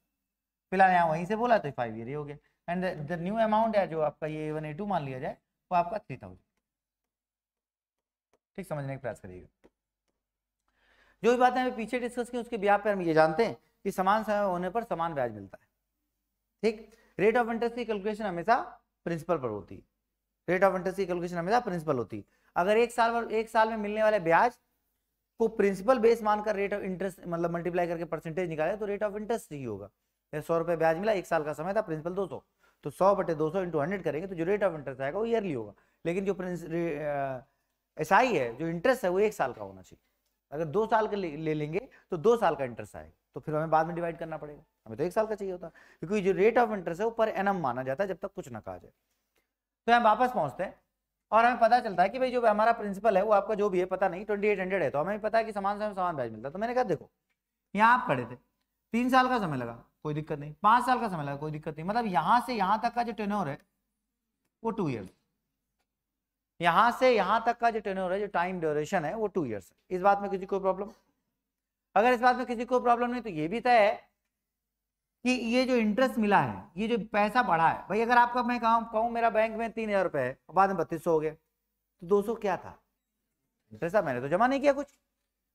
फिलहाल यहाँ वहीं से बोला तो फाइव ईयर ही हो गया एंड द न्यू अमाउंट है जो आपका ये वन ए टू मान लिया जाए वो आपका थ्री थाउजेंड ठीक समझने का प्रयास करिएगा जो भी बातें हमें पीछे डिस्कस की उसके ब्याह पर हम ये जानते हैं कि समान समय होने पर समान ब्याज मिलता है ठीक रेट ऑफ इंटरेस्ट की कैलकुलेशन हमेशा प्रिंसिपल पर होती है रेट ऑफ इंटरेस्ट की कैलकुलेशन हमेशा प्रिंसिपल होती है अगर एक साल एक साल में मिलने वाले ब्याज को प्रिंसिपल बेस मानकर रेट ऑफ इंटरेस्ट मतलब मल्टीप्लाई करके परसेंटेज निकाले तो रेट ऑफ इंटरेस्ट ही होगा सौ रुपये ब्याज मिला एक साल का समय था प्रिंसिपल दो सौ तो सौ बटे दो सौ इंटू हंड्रेड करेंगे तो जो रेट ऑफ इंटरेस्ट आएगा वो ईयरली होगा लेकिन जो एस आई है जो इंटरेस्ट है वो एक साल का होना चाहिए अगर दो साल का ले, ले लेंगे तो दो साल का इंटरेस्ट आएगा तो फिर हमें बाद में डिवाइड करना पड़ेगा हमें तो एक साल का चाहिए होता क्योंकि जो रेट ऑफ इंटरेस्ट है वो पर एनम माना जाता है जब तक कुछ ना कहा जाए तो हम वापस पहुंचते हैं और हमें पता चलता है कि भाई जो हमारा प्रिंसिपल है वो आपका जो भी है पता नहीं ट्वेंटी एट हंड्रेड है तो हमें पता है कि समान समय समान ब्याज मिलता है तो मैंने कहा देखो यहाँ आप खड़े थे तीन साल का समय लगा कोई दिक्कत नहीं पांच साल का समय लगा कोई दिक्कत नहीं मतलब यहाँ से यहाँ तक का जो टेनोर है वो टू ईयर्स यहाँ से यहाँ तक का जो टेनोर है जो टाइम ड्यूरेशन है वो टू ईयर्स है इस बात में किसी कोई प्रॉब्लम अगर इस बात में किसी को प्रॉब्लम नहीं तो ये भी तय है कि ये जो इंटरेस्ट मिला है ये जो पैसा बढ़ा है भाई अगर आपका मैं कहा कहूँ मेरा बैंक में तीन हज़ार रुपये है और बाद में बत्तीस सौ हो गया तो दो सौ क्या था इंटरेस्ट था मैंने तो जमा नहीं किया कुछ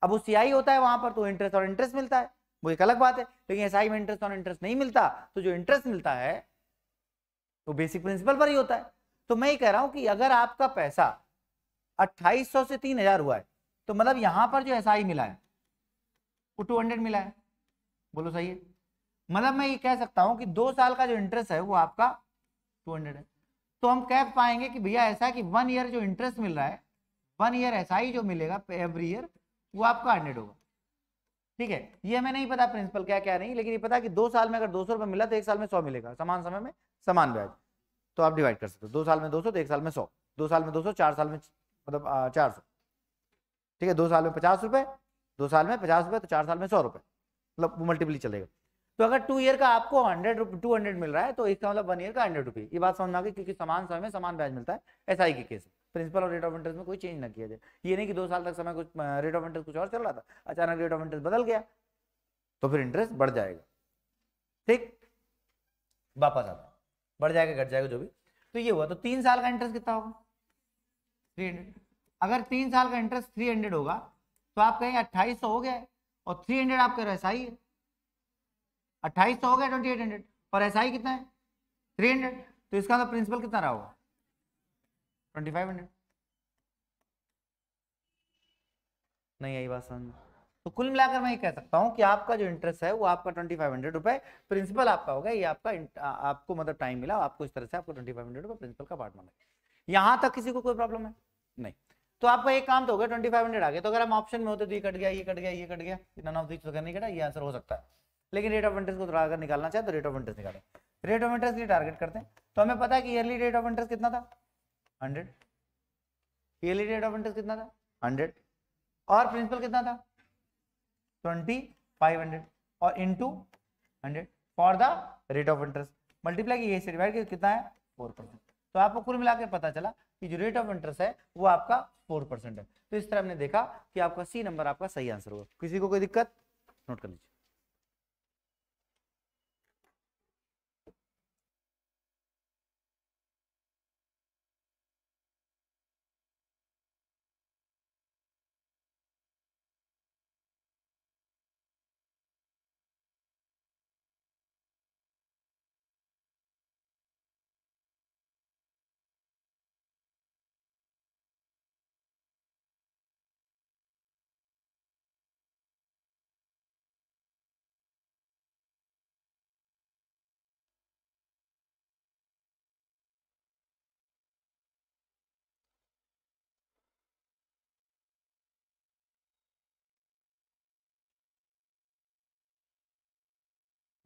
अब वो सीआई होता है वहां पर तो इंटरेस्ट और इंटरेस्ट मिलता है वो एक अलग बात है लेकिन एस में इंटरेस्ट और इंटरेस्ट नहीं मिलता तो जो इंटरेस्ट मिलता है वो तो बेसिक प्रिंसिपल पर ही होता है तो मैं ये कह रहा हूं कि अगर आपका पैसा अट्ठाईस से तीन हुआ है तो मतलब यहाँ पर जो एस मिला है वो टू हंड्रेड मिला है बोलो सही है मतलब मैं ये कह सकता हूँ कि दो साल का जो इंटरेस्ट है वो आपका टू हंड्रेड है तो हम कह पाएंगे कि भैया ऐसा कि वन ईयर जो इंटरेस्ट मिल रहा है वन ईयर ऐसा ही जो मिलेगा एवरी ईयर वो आपका हंड्रेड होगा ठीक है ये हमें नहीं पता प्रिंसिपल क्या क्या नहीं लेकिन ये पता कि दो साल में अगर दो सौ मिला तो एक साल में सौ मिलेगा समान समय में समान ब्याज तो आप डिवाइड कर सकते हो दो साल में दो सौ तो एक साल में सौ दो साल में दो सौ चार साल में मतलब चार सौ ठीक है दो साल में पचास रुपए दो साल में पचास रुपये तो चार साल में सौ रुपये मतलब वो मल्टीपली चलेगा तो अगर टू ईयर का आपको हंड्रेड टू हंड्रेड मिल रहा है तो इसका मतलब वन ईयर का हंड्रेड रुपीज ये बात समझ में आ गई क्योंकि समान समय में समान ब्याज मिलता है एस आई के केस प्रिंसिपल और रेट ऑफ इंटरेस्ट में कोई चेंज ना किया जाए ये नहीं कि दो साल तक समय कुछ रेट ऑफ इंटरेस्ट कुछ और चल रहा था अचानक रेट ऑफ इंटरेस्ट बदल गया तो फिर इंटरेस्ट बढ़ जाएगा ठीक वापस आता बढ़ जाएगा घट जाएगा जो भी तो ये हुआ तो तीन साल का इंटरेस्ट कितना होगा थ्री अगर तीन साल का इंटरेस्ट थ्री होगा तो आप कहेंगे अट्ठाईस हो गया और थ्री हंड्रेड आपके एस आई है अट्ठाईस हो गया ट्वेंटी एट हंड्रेड और एस आई कितना है थ्री हंड्रेड तो इसका मतलब प्रिंसिपल कितना रहा होगा ट्वेंटी फाइव हंड्रेड नहीं आई बात समझ तो कुल मिलाकर मैं ये कह सकता हूँ कि आपका जो इंटरेस्ट है वो आपका ट्वेंटी फाइव हंड्रेड रुपये प्रिंसिपल आपका होगा ये आपका आपको मतलब टाइम मिला आपको इस तरह से आपको ट्वेंटी फाइव हंड्रेड रुपये प्रिंसिपल का पार्ट मांगा यहाँ तक किसी को कोई प्रॉब्लम है नहीं तो आपका एक काम तो हो गया ट्वेंटी फाइव हंड्रेड आ गया तो अगर हम ऑप्शन में होते तो ये कट गया ये कट गया ये कट गया नन ऑफ दिस तो नहीं कटा ये आंसर हो सकता है लेकिन रेट ऑफ इंटरेस्ट को थोड़ा अगर निकालना चाहे तो रेट ऑफ इंटरेस्ट निकालें रेट ऑफ इंटरेस्ट लिए टारगेट करते हैं तो हमें पता है कि ईयरली रेट ऑफ इंटरेस्ट कितना था hundred yearly rate of interest कितना था हंड्रेड और प्रिंसिपल कितना था ट्वेंटी फाइव हंड्रेड और into hundred for the rate of interest multiply किए से डिवाइड कितना है फोर परसेंट तो आपको कुल मिला पता चला कि जो रेट ऑफ इंटरेस्ट है वो आपका फोर परसेंट है तो इस तरह हमने देखा कि आपका सी नंबर आपका सही आंसर होगा किसी को कोई दिक्कत नोट कर लीजिए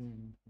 Mm-hmm.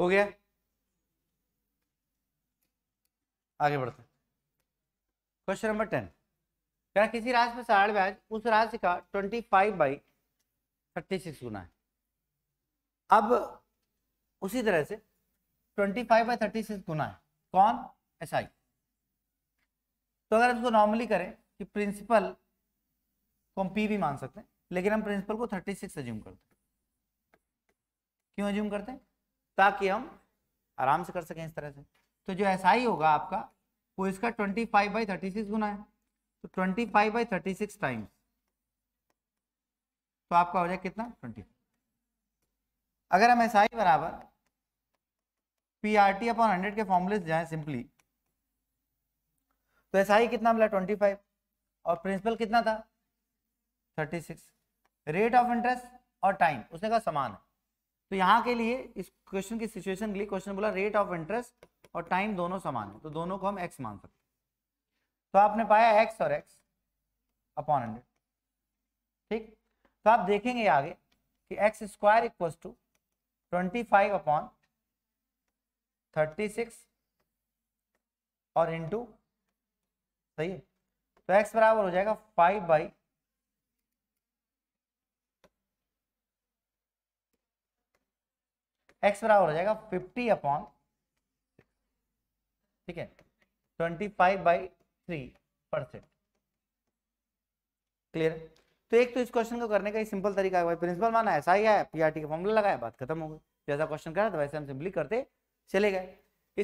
हो गया आगे बढ़ते हैं क्वेश्चन नंबर टेन क्या किसी राशि में सारण ब्याज उस राशि का twenty five by thirty six गुना है अब उसी तरह से twenty five by thirty six गुना है कौन एस आई तो अगर इसको नॉर्मली करें कि प्रिंसिपल को हम पी भी मान सकते हैं लेकिन हम प्रिंसिपल को थर्टी सिक्स एज्यूम करते हैं क्यों एज्यूम करते हैं ताकि हम आराम से कर सकें इस तरह से तो जो एस ही होगा आपका वो इसका twenty five by thirty six गुना है तो twenty five by thirty six times तो आपका हो जाए कितना ट्वेंटी अगर हम एस आई बराबर P R T upon hundred के फॉर्मूले से जाए सिंपली तो एस आई कितना मिला ट्वेंटी फाइव और प्रिंसिपल कितना था thirty six rate of interest और टाइम उसने कहा समान है तो यहाँ के लिए इस क्वेश्चन की सिचुएशन के लिए क्वेश्चन बोला रेट ऑफ इंटरेस्ट और टाइम दोनों समान है तो दोनों को हम एक्स मान सकते हैं तो आपने पाया एक्स और एक्स अपॉन हंड्रेड ठीक तो आप देखेंगे आगे कि X square equal to twenty five upon thirty six और इंटू सही है तो एक्स बराबर हो जाएगा फाइव बाई एक्स बराबर हो जाएगा फिफ्टी अपॉन ठीक है twenty five by three percent clear तो एक तो इस क्वेश्चन को करने का ही सिंपल तरीका है भाई प्रिंसिपल माना ऐसा ही है पीआरटी e का फॉर्मूला लगाया बात खत्म हो गई जैसा क्वेश्चन करा तो वैसे हम सिंपली करते चले गए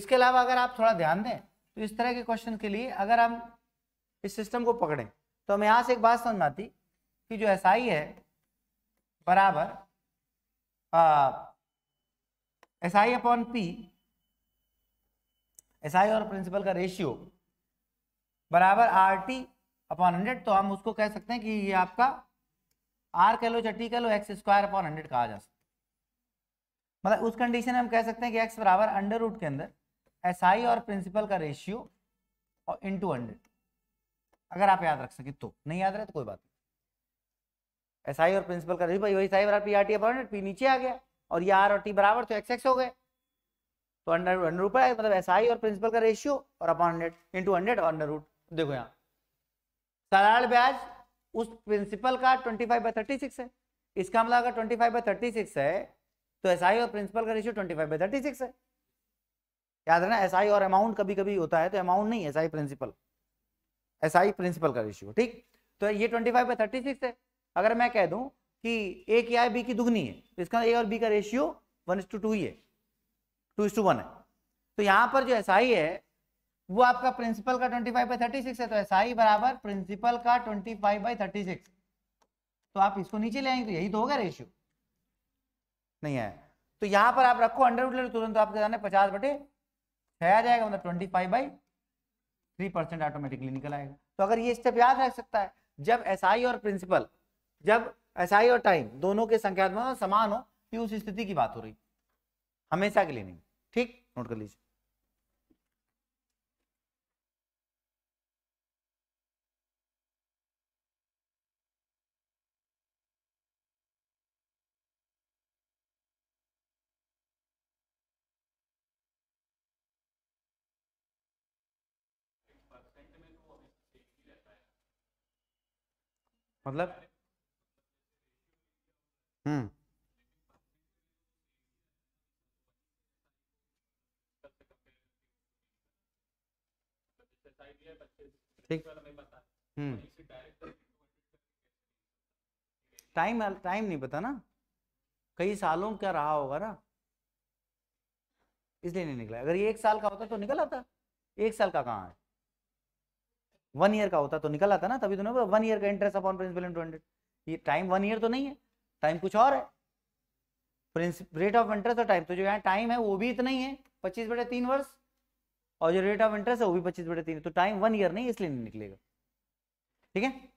इसके अलावा अगर आप थोड़ा ध्यान दें तो इस तरह के क्वेश्चन के लिए अगर हम इस सिस्टम को पकड़ें तो हमें यहाँ से एक बात समझ आती कि जो एस है बराबर S I upon P S I और प्रिंसिपल का रेशियो बराबर आर टी अपॉन हंड्रेड तो हम उसको कह सकते हैं कि ये आपका आर कह लो टी कह लो एक्स स्क्वायर अपॉन हंड्रेड कहा जा सकता है मतलब उस कंडीशन में हम कह सकते हैं कि एक्स बराबर अंडर रूट के अंदर एस आई और प्रिंसिपल का रेशियो और इन टू हंड्रेड अगर आप याद रख सके तो नहीं याद रहे तो कोई बात नहीं एस आई और प्रिंसिपल का रेशियो भाई वही साई बराबर P R T upon hundred P नीचे आ गया और ये आर और टी बराबर तो एक्स एक्स हो गए तो अंडर अंडर रूट आएगा मतलब एस आई और प्रिंसिपल का रेशियो और अपॉन हंड्रेड इंटू हंड्रेड और अंडर रूट देखो यहाँ साधारण ब्याज उस प्रिंसिपल का twenty five by thirty six है इसका मतलब अगर twenty five by thirty six है तो एस आई और प्रिंसिपल का ratio twenty five by thirty six है याद रहना एस आई और अमाउंट कभी कभी होता है तो अमाउंट नहीं S I principal S I principal का रेशियो ठीक तो ये twenty five by thirty six है अगर मैं कह दूं कि ए क्या है बी की दुगनी है तो इसका ए और बी का ratio one is to two ही है टू इज टू वन है तो यहाँ पर जो एस आई है वो आपका प्रिंसिपल का twenty five by thirty six है तो एस आई बराबर प्रिंसिपल का twenty five by thirty six तो आप इसको नीचे ले आएंगे तो यही तो होगा रेशियो नहीं है तो यहाँ पर आप रखो अंडर रूट तुरंत तो आपके जाने पचास बटे छः आ जाएगा मतलब twenty five by three percent automatically निकल आएगा तो अगर ये स्टेप याद रख सकता है जब एस SI और प्रिंसिपल जब एसआई और टाइम दोनों के संख्यात्मक समान हो कि उस स्थिति की बात हो रही हमेशा के लिए नहीं ठीक नोट कर लीजिए मतलब टाइम hmm. Time hmm. नहीं पता ना कई सालों क्या रहा होगा ना इसलिए नहीं निकला अगर एक साल का होता तो निकल आता एक साल का कहाँ है वन ईयर का होता तो निकल आता ना तभी तो ना वन ईयर का interest upon principal into hundred ये टाइम वन ईयर तो नहीं है टाइम कुछ और है रेट ऑफ इंटरेस्ट और टाइम तो जो यहाँ टाइम है वो भी इतना ही है पच्चीस बटे तीन वर्ष और जो रेट ऑफ इंटरेस्ट है वो भी पच्चीस बटे तीन तो टाइम वन ईयर नहीं इसलिए नहीं निकलेगा ठीक है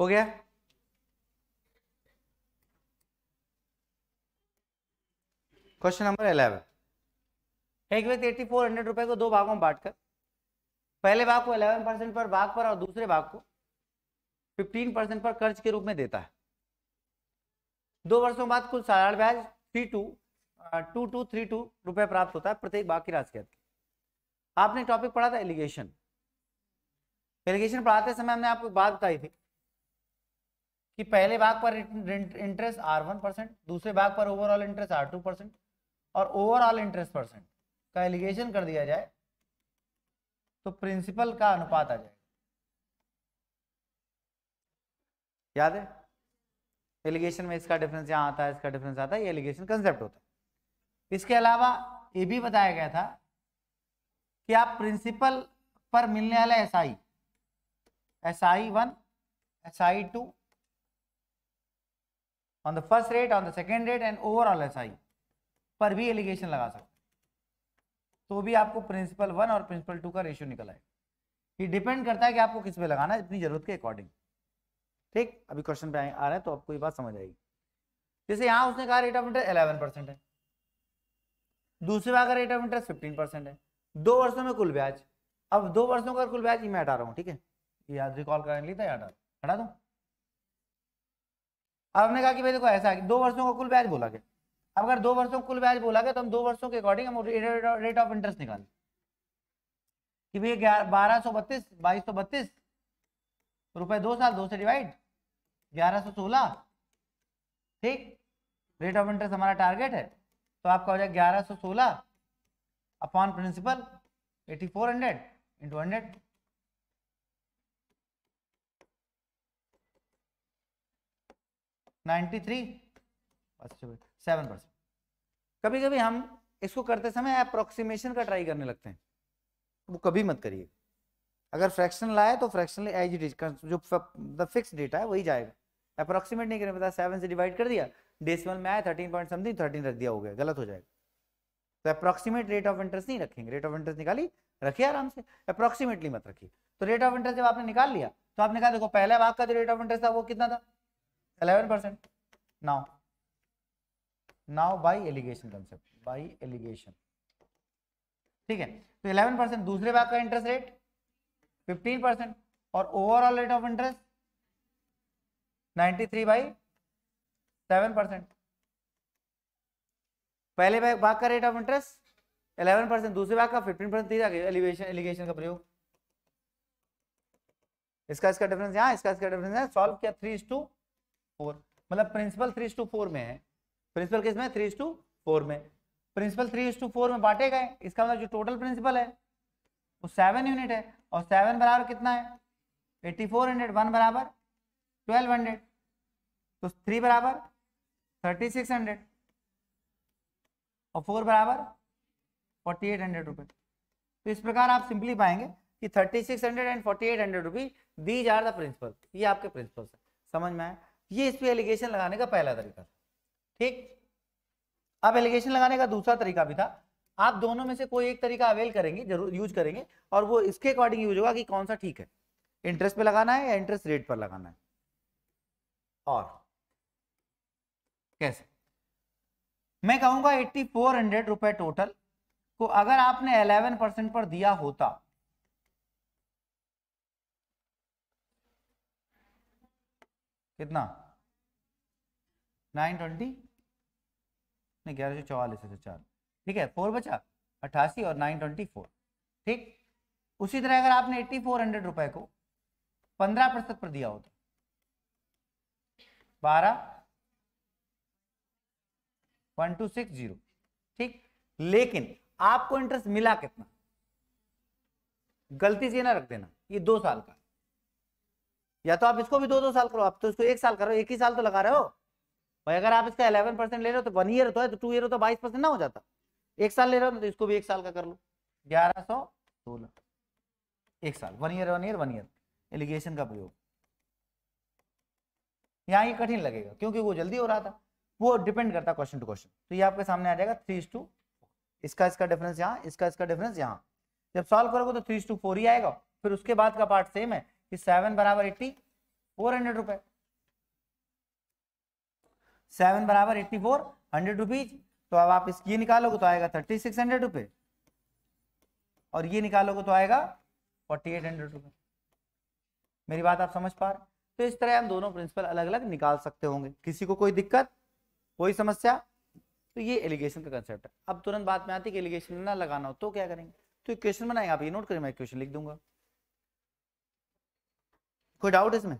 हो गया क्वेश्चन नंबर इलेवन एक व्यक्ति एट्टी फोर हंड्रेड रुपए को दो भागों में बांटकर पहले भाग को इलेवन परसेंट पर भाग पर और दूसरे भाग को फिफ्टीन परसेंट पर कर्ज के रूप में देता है दो वर्षों बाद कुल साधारण ब्याज three two two two three two रुपए प्राप्त होता है प्रत्येक भाग की राशि के आपने टॉपिक पढ़ा था एलिगेशन एलिगेशन पढ़ाते समय हमने आपको बात बताई थी कि पहले भाग पर इंटरेस्ट आर वन परसेंट दूसरे भाग पर overall interest R two percent और ओवरऑल इंटरेस्ट परसेंट का एलिगेशन कर दिया जाए तो प्रिंसिपल का अनुपात आ जाए याद है एलिगेशन में इसका डिफरेंस यहाँ आता है इसका डिफरेंस आता है ये एलिगेशन कंसेप्ट होता है इसके अलावा ये भी बताया गया था कि आप प्रिंसिपल पर मिलने वाला S I S I one S I two on the first rate on the second rate and overall S I पर भी एलिगेशन लगा सकते तो भी आपको प्रिंसिपल वन और प्रिंसिपल टू का रेशियो निकल आएगा ये डिपेंड करता है कि आपको किस पे लगाना है अपनी जरूरत के अकॉर्डिंग ठीक अभी क्वेश्चन पे आ रहा है तो आपको ये बात समझ आएगी जैसे यहाँ उसने कहा rate of interest eleven percent है दूसरे बार का rate of interest fifteen percent है दो वर्षों में कुल ब्याज अब दो वर्षों का कुल ब्याज मैं हटा रहा हूँ ठीक है याद रिकॉल कर लिया था हटा दो अब हमने कहा कि भाई देखो ऐसा है कि दो वर्षों का कुल ब्याज बोला गया अब अगर दो वर्षों का कुल ब्याज बोला गया तो हम दो वर्षों के अकॉर्डिंग हम रेट ऑफ इंटरेस्ट निकालें कि भैया ग्यारह बारह सौ बत्तीस बाईस सौ बत्तीस रुपए दो साल दो से डिवाइड ग्यारह सौ सोलह ठीक रेट ऑफ इंटरेस्ट हमारा टारगेट है तो आपका हो जाएगा ग्यारह सौ सोलह upon principal eighty four hundred into hundred ninety three seven percent कभी कभी हम इसको करते समय अप्रोक्सीमेशन का ट्राई करने लगते हैं वो कभी मत करिए अगर फ्रैक्शन लाए तो फ्रैक्शन एज इट इज जो फिक्स डेटा है वही जाएगा अप्रोक्सीमेट नहीं करें पता सेवन से डिवाइड कर दिया डेसिमल में आया थर्टीन पॉइंट समथिंग थर्टीन रख दिया हो गया गलत हो जाएगा तो अप्रोक्सीमेट रेट ऑफ इंटरेस्ट नहीं रखेंगे रेट ऑफ इंटरेस्ट निकाली रखिए आराम से अप्रोक्सीमेटली मत रखिए तो रेट ऑफ इंटरेस्ट जब आपने निकाल लिया तो आपने कहा देखो पहला भाग का जो रेट ऑफ इंटरेस्ट था वो कितना था 11 percent now now by alligation concept by alligation ठीक है तो 11 परसेंट दूसरे भाग का इंटरेस्ट रेट 15 परसेंट और overall rate of interest 93 three by seven percent पहले भाग का रेट ऑफ इंटरेस्ट 11 परसेंट दूसरे भाग का 15 परसेंट तीसरा एलिवेशन एलिगेशन का प्रयोग इसका इसका डिफरेंस यहाँ इसका इसका डिफरेंस है सॉल्व किया थ्री टू फोर मतलब प्रिंसिपल थ्री टू फोर में है प्रिंसिपल किस में थ्री टू फोर में प्रिंसिपल थ्री टू फोर में बांटे गए इसका मतलब जो टोटल प्रिंसिपल है वो सेवन यूनिट है और सेवन बराबर कितना है एट्टी फोर हंड्रेड वन बराबर ट्वेल्व हंड्रेड तो थ्री बराबर थर्टी सिक्स हंड्रेड और फोर बराबर फोर्टी एट हंड्रेड रुपये तो इस प्रकार आप सिंपली पाएंगे कि thirty six hundred and forty eight hundred rupee these are the principal ये आपके प्रिंसिपल्स हैं समझ में आए ये इस पर एलिगेशन लगाने का पहला तरीका था ठीक अब एलिगेशन लगाने का दूसरा तरीका भी था आप दोनों में से कोई एक तरीका अवेल करेंगे जरूर यूज करेंगे और वो इसके अकॉर्डिंग यूज होगा कि कौन सा ठीक है इंटरेस्ट पे लगाना है या इंटरेस्ट रेट पर लगाना है और कैसे मैं कहूंगा एट्टी फोर हंड्रेड रुपए टोटल को अगर आपने 11 परसेंट पर दिया होता कितना नाइन ट्वेंटी नहीं ग्यारह सौ चौवालीस है चार ठीक है फोर बचा अट्ठासी और नाइन ट्वेंटी फोर ठीक उसी तरह अगर आपने एट्टी फोर हंड्रेड रुपए को पंद्रह प्रतिशत पर दिया होता बारह वन टू सिक्स जीरो ठीक लेकिन आपको इंटरेस्ट मिला कितना गलती से ना रख देना ये दो साल का या तो आप इसको भी दो दो साल करो आप तो इसको एक साल करो एक ही साल तो लगा रहे हो भाई अगर आप इसका इलेवन परसेंट ले रहे हो तो वन ईयर होता है तो टू ईयर होता है बाईस परसेंट ना हो जाता एक साल ले रहे हो तो इसको भी एक साल का कर लो ग्यारह सौ सोलह एक साल one year one year one year alligation का प्रयोग यहाँ ये कठिन लगेगा क्योंकि वो जल्दी हो रहा था वो डिपेंड करता क्वेश्चन टू क्वेश्चन तो ये आपके सामने आ जाएगा थ्री टू इसका इसका डिफरेंस यहाँ इसका इसका डिफरेंस यहाँ जब सॉल्व करोगे तो थ्री टू फोर ही आएगा फिर उसके बाद का पार्ट सेम है कि सेवन बराबर एट्टी फोर हंड्रेड रुपए सेवन बराबर एट्टी फोर हंड्रेड रुपीज तो अब आप इसकी निकालोगे तो आएगा थर्टी सिक्स हंड्रेड रुपए और ये निकालोगे तो आएगा फोर्टी एट हंड्रेड रुपए मेरी बात आप समझ पा रहे तो इस तरह हम दोनों प्रिंसिपल अलग अलग निकाल सकते होंगे किसी को कोई दिक्कत कोई समस्या तो ये एलिगेशन का कंसेप्ट है अब तुरंत बात में आती है कि एलिगेशन ना लगाना हो तो क्या करेंगे तो क्वेश्चन बनाएंगे आप ये नोट करें मैं क्वेश्चन लिख दूंगा कोई डाउट इसमें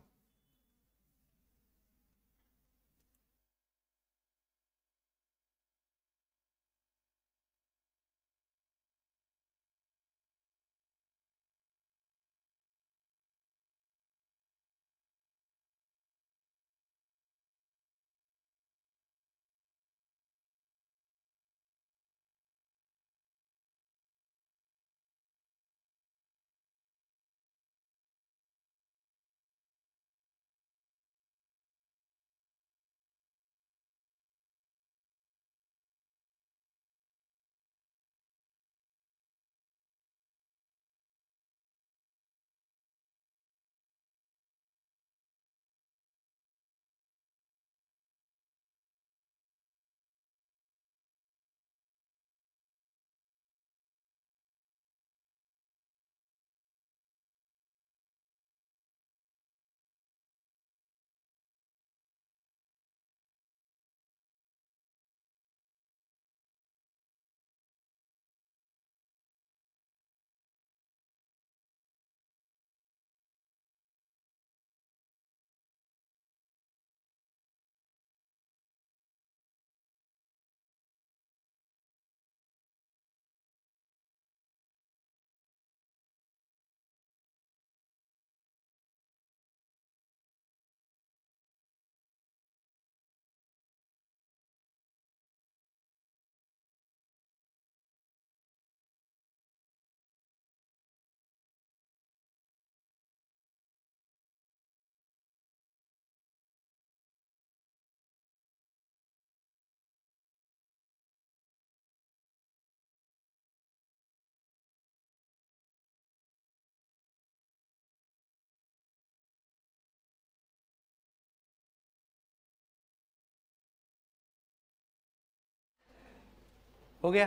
हो गया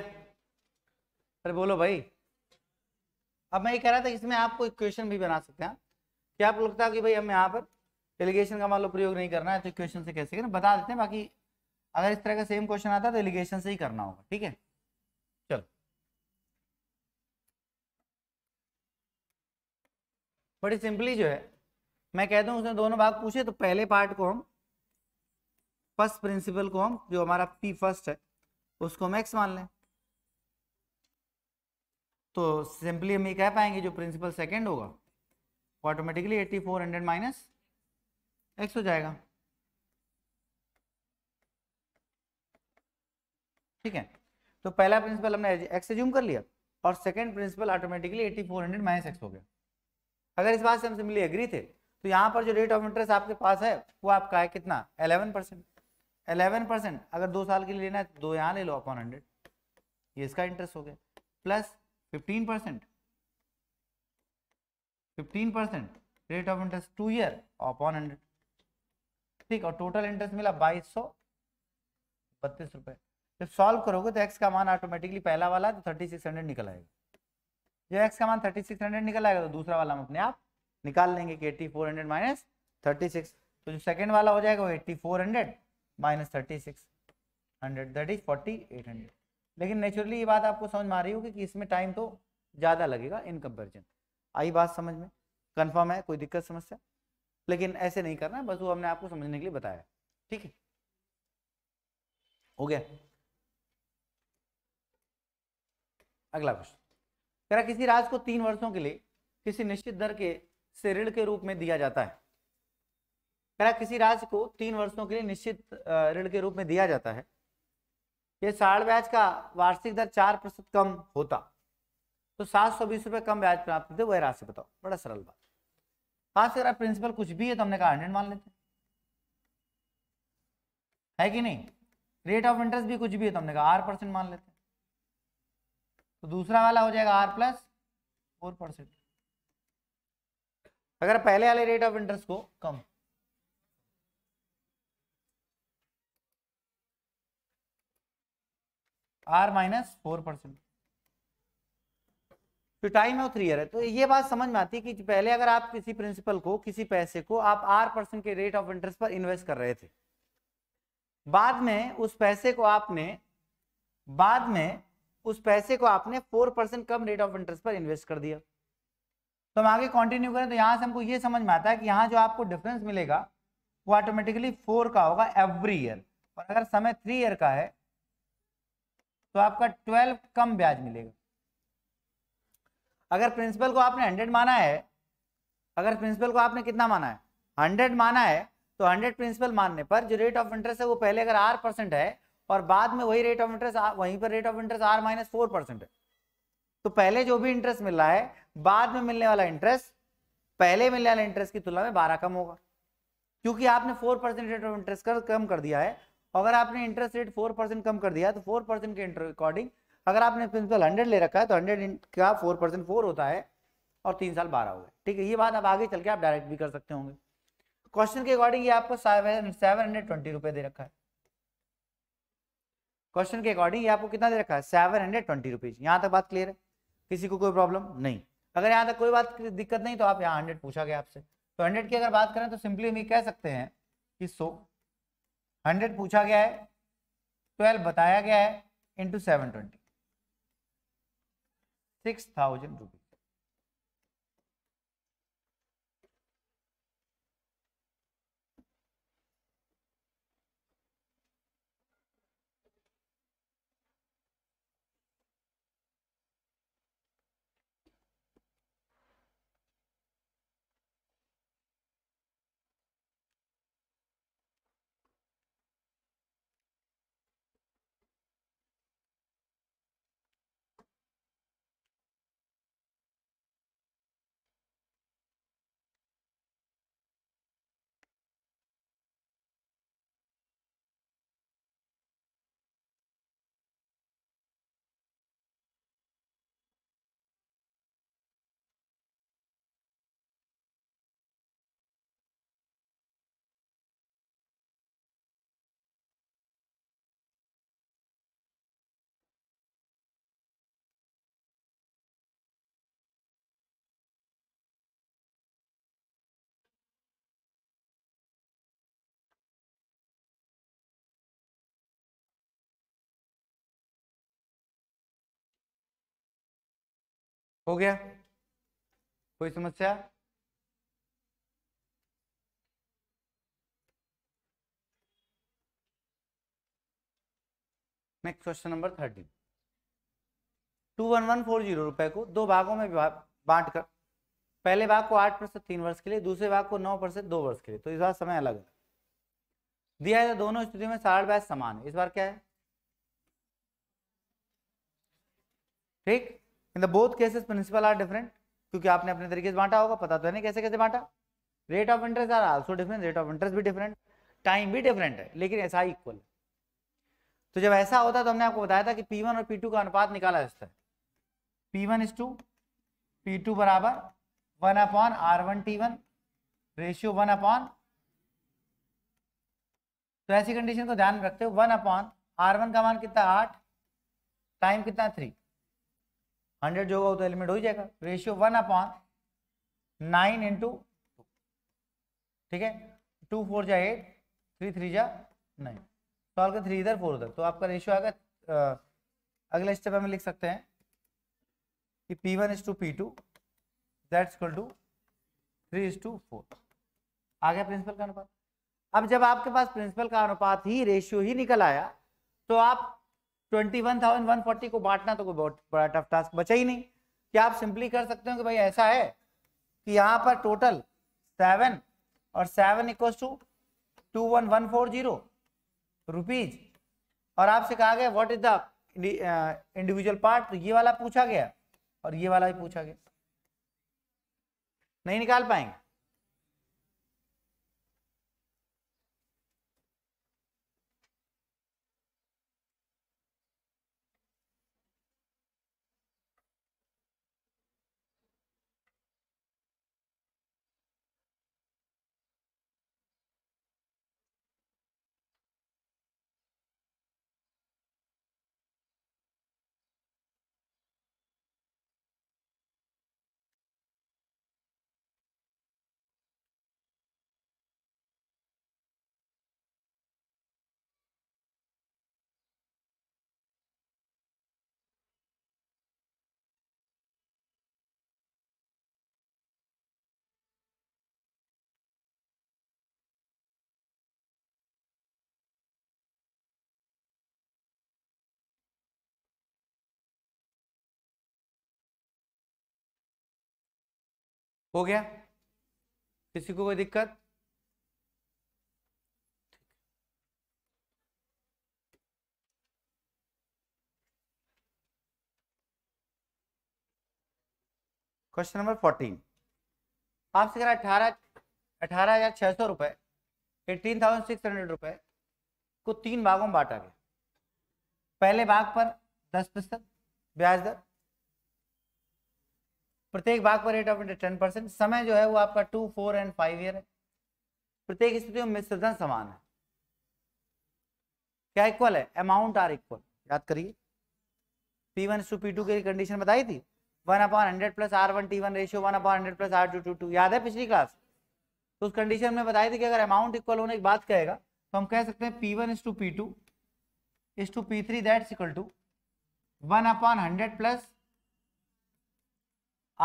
अरे बोलो भाई अब मैं ये कह रहा था इसमें आप कोई क्वेश्चन भी बना सकते हैं क्या आपको लगता है कि भाई हम यहाँ पर एलिगेशन का मान लो प्रयोग नहीं करना है तो इक्वेशन से कैसे करें बता देते हैं बाकी अगर इस तरह का सेम क्वेश्चन आता है तो एलिगेशन से ही करना होगा ठीक है चलो बड़ी सिंपली जो है मैं कह दूं उसने दोनों भाग पूछे तो पहले पार्ट को हम फर्स्ट प्रिंसिपल को हम जो हमारा पी फर्स्ट है उसको हम एक्स मान लें तो सिंपली हम ये कह पाएंगे जो प्रिंसिपल सेकेंड होगा वो automatically eighty four hundred minus X हो जाएगा ठीक है तो पहला प्रिंसिपल हमने एक्स एज्यूम कर लिया और second principal automatically eighty four hundred minus X हो गया अगर इस बात से हम सिंपली एग्री थे तो यहां पर जो रेट ऑफ इंटरेस्ट आपके पास है वो आपका है कितना 11 परसेंट एलेवन परसेंट अगर दो साल के लिए लेना है तो दो यहाँ ले लो अपॉन हंड्रेड ये इसका इंटरेस्ट हो गया plus fifteen percent fifteen percent rate of interest two year upon hundred ठीक और टोटल इंटरेस्ट मिला बाईस सौ बत्तीस रुपए जब सॉल्व करोगे तो एक्स का मान ऑटोमेटिकली पहला वाला तो थर्टी सिक्स हंड्रेड निकल आएगा जब एक्स का मान थर्टी सिक्स हंड्रेड निकल आएगा तो दूसरा वाला हम अपने आप निकाल लेंगे कि eighty four hundred minus thirty six तो जो सेकेंड वाला हो जाएगा वो eighty four hundred minus thirty six hundred that is forty eight hundred लेकिन नेचुरली ये बात आपको समझ में आ रही होगी कि इसमें टाइम तो ज़्यादा लगेगा इन कंपेरिजन आई बात समझ में कन्फर्म है कोई दिक्कत समस्या लेकिन ऐसे नहीं करना बस वो हमने आपको समझने के लिए बताया ठीक है हो गया अगला क्वेश्चन कह रहा किसी राज को तीन वर्षों के लिए किसी निश्चित दर के से ऋण के रूप में दिया जाता है करा किसी राज्य को तीन वर्षों के लिए निश्चित ऋण के रूप में दिया जाता है ये साल ब्याज का वार्षिक दर चार प्रतिशत कम होता तो सात सौ बीस रुपए कम ब्याज प्राप्त होते वह राशि बताओ बड़ा सरल बात पांच हाँ, अगर प्रिंसिपल कुछ भी है तो हमने कहा हंड्रेड मान लेते है कि नहीं रेट ऑफ इंटरेस्ट भी कुछ भी है तो हमने कहा आर परसेंट मान लेते तो दूसरा वाला हो जाएगा आर प्लस फोर परसेंट अगर पहले वाले रेट ऑफ इंटरेस्ट को कम आर माइनस फोर परसेंट तो टाइम है वो थ्री ईयर है तो ये बात समझ में आती है कि पहले अगर आप किसी प्रिंसिपल को किसी पैसे को आप आर परसेंट के रेट ऑफ इंटरेस्ट पर इन्वेस्ट कर रहे थे बाद में उस पैसे को आपने बाद में उस पैसे को आपने फोर परसेंट कम रेट ऑफ इंटरेस्ट पर इन्वेस्ट कर दिया तो हम आगे कंटिन्यू करें तो यहां से हमको ये समझ में आता है कि यहां जो आपको डिफरेंस मिलेगा वो ऑटोमेटिकली फोर का होगा एवरी ईयर और अगर समय थ्री ईयर का है तो आपका ट्वेल्व कम ब्याज मिलेगा अगर प्रिंसिपल को आपने हंड्रेड माना है अगर प्रिंसिपल को आपने कितना माना है हंड्रेड माना है तो हंड्रेड प्रिंसिपल मानने पर जो रेट ऑफ इंटरेस्ट है वो पहले अगर आर परसेंट है और बाद में वही रेट ऑफ इंटरेस्ट वहीं पर rate of interest R minus four percent है तो पहले जो भी इंटरेस्ट मिल रहा है बाद में मिलने वाला इंटरेस्ट पहले मिलने वाले इंटरेस्ट की तुलना में बारह कम होगा क्योंकि आपने four percent rate of interest कर कम कर दिया है अगर आपने इंटरेस्ट रेट फोर परसेंट कम कर दिया तो फोर परसेंट के अकॉर्डिंग अगर आपने प्रिंसिपल हंड्रेड ले रखा है तो हंड्रेड का फोर परसेंट फोर होता है और तीन साल बारह हो गए ठीक है ये बात आप आगे चल के आप डायरेक्ट भी कर सकते होंगे क्वेश्चन के अकॉर्डिंग ये आपको सेवन हंड्रेड ट्वेंटी रुपए दे रखा है क्वेश्चन के अकॉर्डिंग ये आपको कितना दे रखा है सेवन हंड्रेड ट्वेंटी रुपीज यहाँ तक बात क्लियर है किसी को कोई प्रॉब्लम नहीं अगर यहाँ तक कोई बात दिक्कत नहीं तो आप यहाँ हंड्रेड पूछा गया आपसे तो हंड्रेड की अगर बात करें तो सिंपली हम ये कह सकते हैं कि सो हंड्रेड पूछा गया है ट्वेल्व बताया गया है into seven twenty six thousand rupees हो गया कोई समस्या next question number thirteen two one one four zero रुपए को दो भागों में बांट कर पहले भाग को आठ प्रतिशत तीन वर्ष के लिए दूसरे भाग को नौ परसेंट दो वर्ष के लिए तो इस बार समय अलग है दिया है तो दोनों स्थितियों में सारण ब्याज समान है इस बार क्या है ठीक in the both cases principal are different क्योंकि आपने अपने तरीके से बांटा होगा पता तो है नहीं कैसे कैसे बांटा rate of interest are also different rate of interest भी डिफरेंट टाइम भी डिफरेंट है लेकिन ऐसा ही इक्वल तो जब ऐसा होता तो हमने आपको बताया था कि P1 और P2 का अनुपात निकाला इस तरह P one is to P two बराबर one upon R one T one ratio one upon तो ऐसी कंडीशन को ध्यान में रखते हो वन अपॉन आर वन का मान कितना आठ टाइम कितना थ्री हंड्रेड जो होगा वो तो एलिमेंट हो ही जाएगा ratio one upon nine into ठीक है टू फोर जा एट थ्री थ्री जा नाइन तो आपका थ्री इधर फोर उधर तो आपका रेशियो आएगा अगला स्टेप हम लिख सकते हैं कि P one is to P two that's equal to three is to four आ गया प्रिंसिपल का अनुपात अब जब आपके पास प्रिंसिपल का अनुपात ही रेशियो ही निकल आया तो आप twenty one thousand one forty को बांटना तो कोई बहुत बड़ा टफ टास्क बचा ही नहीं क्या आप सिंपली कर सकते हो कि भाई ऐसा है कि यहाँ पर टोटल सेवन और seven equal to two one one four zero rupees और आपसे कहा गया what is the individual part तो ये वाला पूछा गया और ये वाला भी पूछा गया नहीं निकाल पाएंगे हो गया किसी को कोई दिक्कत क्वेश्चन नंबर फोर्टीन आपसे करा अठारह अठारह हजार छह सौ रुपए एटीन थाउजेंड सिक्स हंड्रेड रुपए को तीन भागों में बांटा गया पहले भाग पर दस प्रतिशत ब्याज दर प्रत्येक भाग पर rate of interest ten percent समय जो है वो आपका two four and five year है प्रत्येक स्थिति में मिश्रधन समान है क्या इक्वल है अमाउंट आर इक्वल याद करिए P one to P two की कंडीशन बताई थी one upon hundred plus R one T one ratio one upon hundred plus R two two two याद है पिछली क्लास तो उस कंडीशन में बताई थी कि अगर अमाउंट इक्वल होने की बात कहेगा तो हम कह सकते हैं P one is to P two is to P three that's equal to one upon hundred plus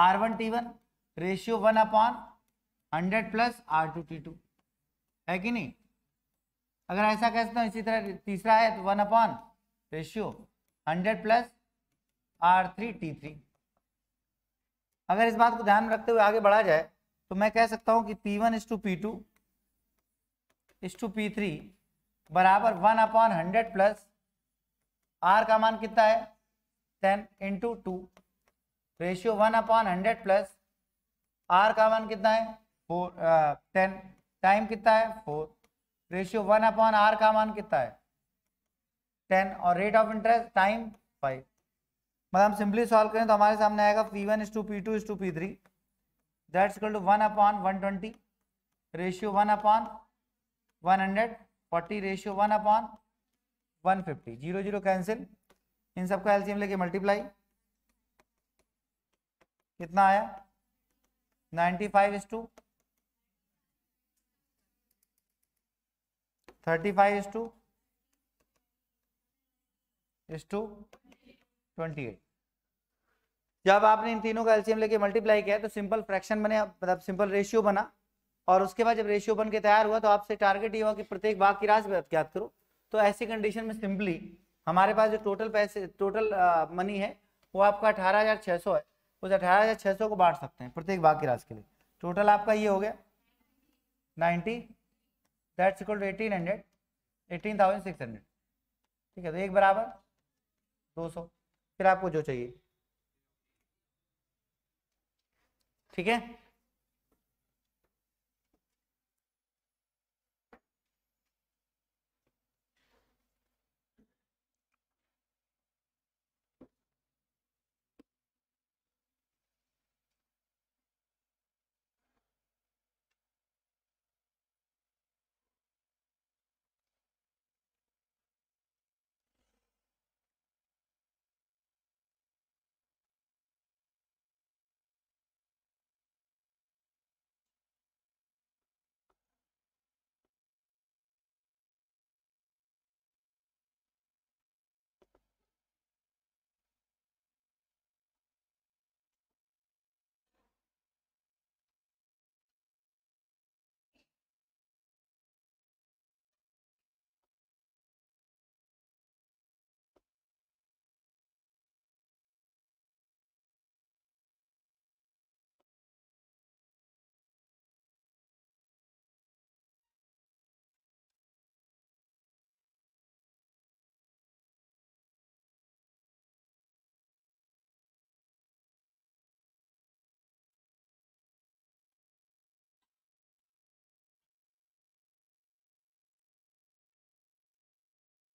R one T one ratio one upon hundred plus R two T two है कि नहीं अगर ऐसा कह सकता इसी तरह तीसरा है तो one upon ratio hundred plus R three T three अगर इस बात को ध्यान में रखते हुए आगे बढ़ा जाए तो मैं कह सकता हूं कि P one is to P two is to P three बराबर one upon hundred plus R का मान कितना है ten into two ratio one upon hundred plus R का वन कितना है फोर टेन टाइम कितना है four ratio one upon R का मान कितना है टेन और rate of interest time five मतलब हम सिंपली सॉल्व करें तो हमारे सामने आएगा P one is to P two is to P three that's equal to one upon one twenty ratio one upon one hundred forty ratio one upon one fifty zero zero cancel इन सबका LCM लेके multiply कितना आया ninety five is to thirty five is to is to twenty eight जब आपने इन तीनों का LCM लेके मल्टीप्लाई किया तो सिंपल फ्रैक्शन बने मतलब सिंपल रेशियो बना और उसके बाद जब रेशियो बन के तैयार हुआ तो आपसे टारगेट ये हुआ कि प्रत्येक भाग की राशि ज्ञात करो तो ऐसी कंडीशन में सिंपली हमारे पास जो टोटल पैसे टोटल मनी है वो आपका अठारह हजार छह सौ है उस अठारह या छः सौ को बांट सकते हैं प्रत्येक भाग की राशि के लिए टोटल आपका ये हो गया ninety that's equal to eighteen hundred eighteen thousand six hundred ठीक है तो एक बराबर दो सौ फिर आपको जो चाहिए ठीक है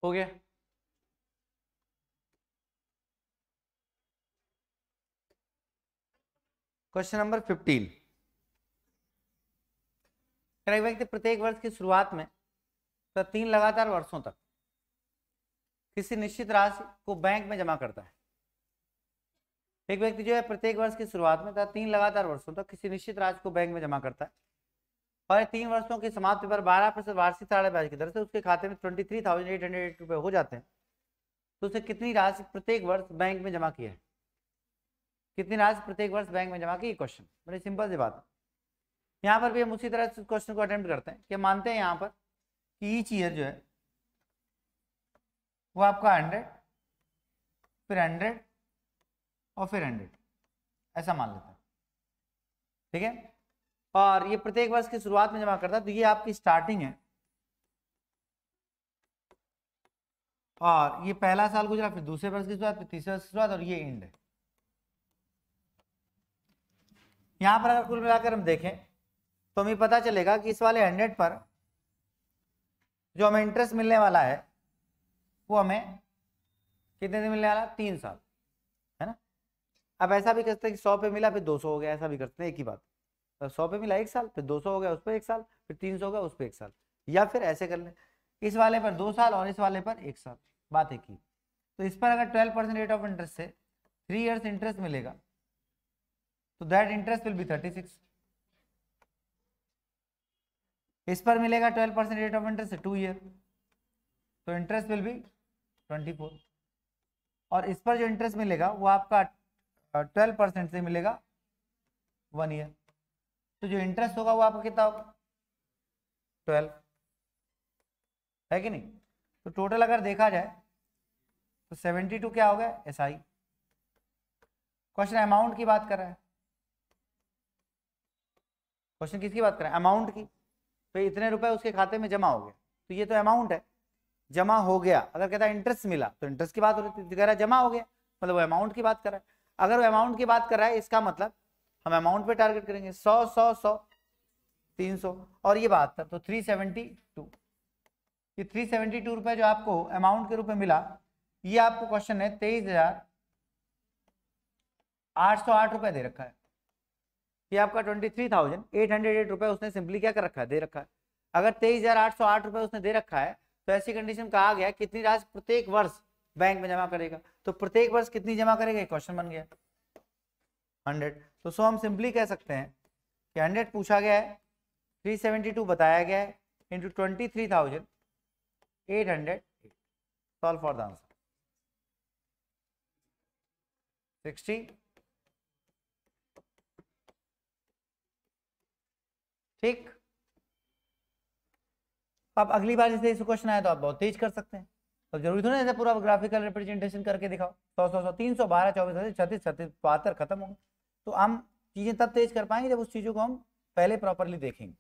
हो गया क्वेश्चन नंबर फिफ्टीन एक व्यक्ति प्रत्येक वर्ष की शुरुआत में तो तीन लगातार वर्षों तक किसी निश्चित राशि को बैंक में जमा करता है एक व्यक्ति जो है प्रत्येक वर्ष की शुरुआत में तथा तो तीन लगातार वर्षों तक किसी निश्चित राशि को बैंक में जमा करता है और तीन वर्षों की समाप्ति पर बारह प्रतिशत वार्षिक साढ़े ब्याज की दर से उसके खाते में twenty three thousand eight hundred eight रुपये हो जाते हैं तो उसे कितनी राशि प्रत्येक वर्ष बैंक में जमा की है कितनी राशि प्रत्येक वर्ष बैंक में जमा की क्वेश्चन बड़ी सिंपल सी बात है यहाँ पर भी हम उसी तरह से क्वेश्चन को अटेम्प्ट करते हैं कि मानते हैं यहाँ पर कि ईच ईयर जो है वो आपका हंड्रेड फिर हंड्रेड और फिर हंड्रेड ऐसा मान लेते हैं ठीक है और ये प्रत्येक वर्ष की शुरुआत में जमा करता है तो ये आपकी स्टार्टिंग है और ये पहला साल गुजरा फिर दूसरे वर्ष की शुरुआत फिर तीसरे वर्ष की शुरुआत और ये एंड है यहां पर अगर कुल मिलाकर हम देखें तो हमें पता चलेगा कि इस वाले हंड्रेड पर जो हमें इंटरेस्ट मिलने वाला है वो हमें कितने दिन मिलने वाला तीन साल है ना अब ऐसा भी करते हैं कि सौ पे मिला फिर दो सौ हो गया ऐसा भी करते हैं एक ही बात सौ पे मिला एक साल फिर दो सौ हो गया उस पर एक साल फिर तीन सौ हो गया उस पर एक साल या फिर ऐसे कर ले इस वाले पर दो साल और इस वाले पर एक साल बात एक ही तो इस पर अगर twelve percent rate of interest से थ्री इयर्स इंटरेस्ट मिलेगा तो that interest will be thirty six इस पर मिलेगा twelve percent rate of interest two year तो interest will be twenty four और इस पर जो इंटरेस्ट मिलेगा वो आपका ट्वेल्व परसेंट से मिलेगा वन ईयर तो जो इंटरेस्ट होगा वो आपका कितना होगा ट्वेल्व है कि नहीं तो टोटल अगर देखा जाए तो सेवेंटी टू क्या हो गया एस आई क्वेश्चन अमाउंट की बात कर रहा है क्वेश्चन किसकी बात कर रहा है अमाउंट की तो इतने रुपए उसके खाते में जमा हो गया तो ये तो अमाउंट है जमा हो गया अगर कहता है इंटरेस्ट मिला तो इंटरेस्ट की बात हो रही थी तो है जमा हो गया मतलब वो अमाउंट की बात कर रहा है अगर वो अमाउंट की बात कर रहा है इसका मतलब हम अमाउंट पे टारगेट करेंगे सौ सौ सौ तीन सौ और ये बात तो थ्री सेवेंटी टू ये थ्री सेवेंटी टू रुपये जो आपको अमाउंट के रूप में मिला ये आपको क्वेश्चन है तेईस हजार आठ सौ आठ रुपये दे रखा है ये आपका twenty three thousand eight hundred eight रुपये उसने सिंपली क्या कर रखा है दे रखा है अगर तेईस हजार आठ सौ आठ रुपये उसने दे रखा है तो ऐसी कंडीशन कहा गया कितनी राशि प्रत्येक वर्ष बैंक में जमा करेगा तो प्रत्येक वर्ष कितनी जमा करेगा क्वेश्चन बन गया हंड्रेड तो सो हम सिंपली कह सकते हैं कि हंड्रेड पूछा गया है थ्री सेवेंटी टू बताया गया है into twenty three thousand eight hundred solve for the answer sixty ठीक आप तो अगली बार जैसे इस क्वेश्चन आया तो आप बहुत तेज कर सकते हैं तो जरूरी थोड़ा ऐसे पूरा ग्राफिकल रिप्रेजेंटेशन करके दिखाओ सौ सौ सौ तीन सौ बारह चौबीस छत्तीस छत्तीस बहत्तर खत्म होगा तो हम चीज़ें तब तेज कर पाएंगे जब उस चीज़ों को हम पहले प्रॉपरली देखेंगे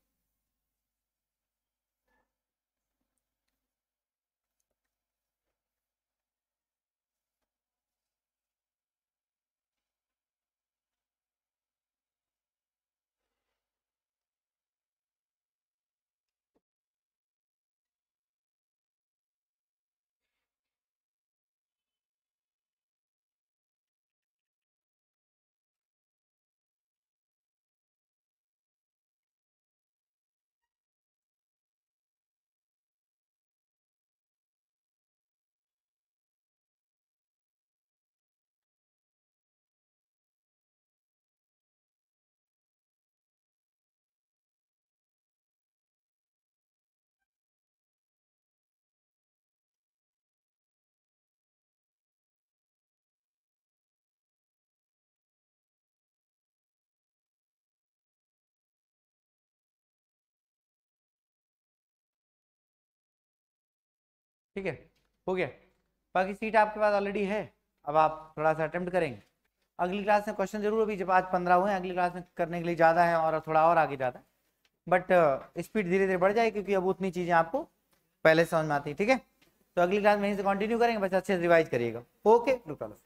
ठीक है हो गया बाकी सीट आपके पास ऑलरेडी है अब आप थोड़ा सा अटेम्प्ट करेंगे अगली क्लास में क्वेश्चन जरूर अभी जब आज पंद्रह हुए हैं अगली क्लास में करने के लिए ज़्यादा है और थोड़ा और आगे ज़्यादा बट स्पीड धीरे धीरे बढ़ जाए क्योंकि अब उतनी चीज़ें आपको पहले समझ में आती है ठीक है तो अगली क्लास में यहीं से कंटिन्यू करेंगे बस अच्छे से रिवाइज करिएगा ओके रुका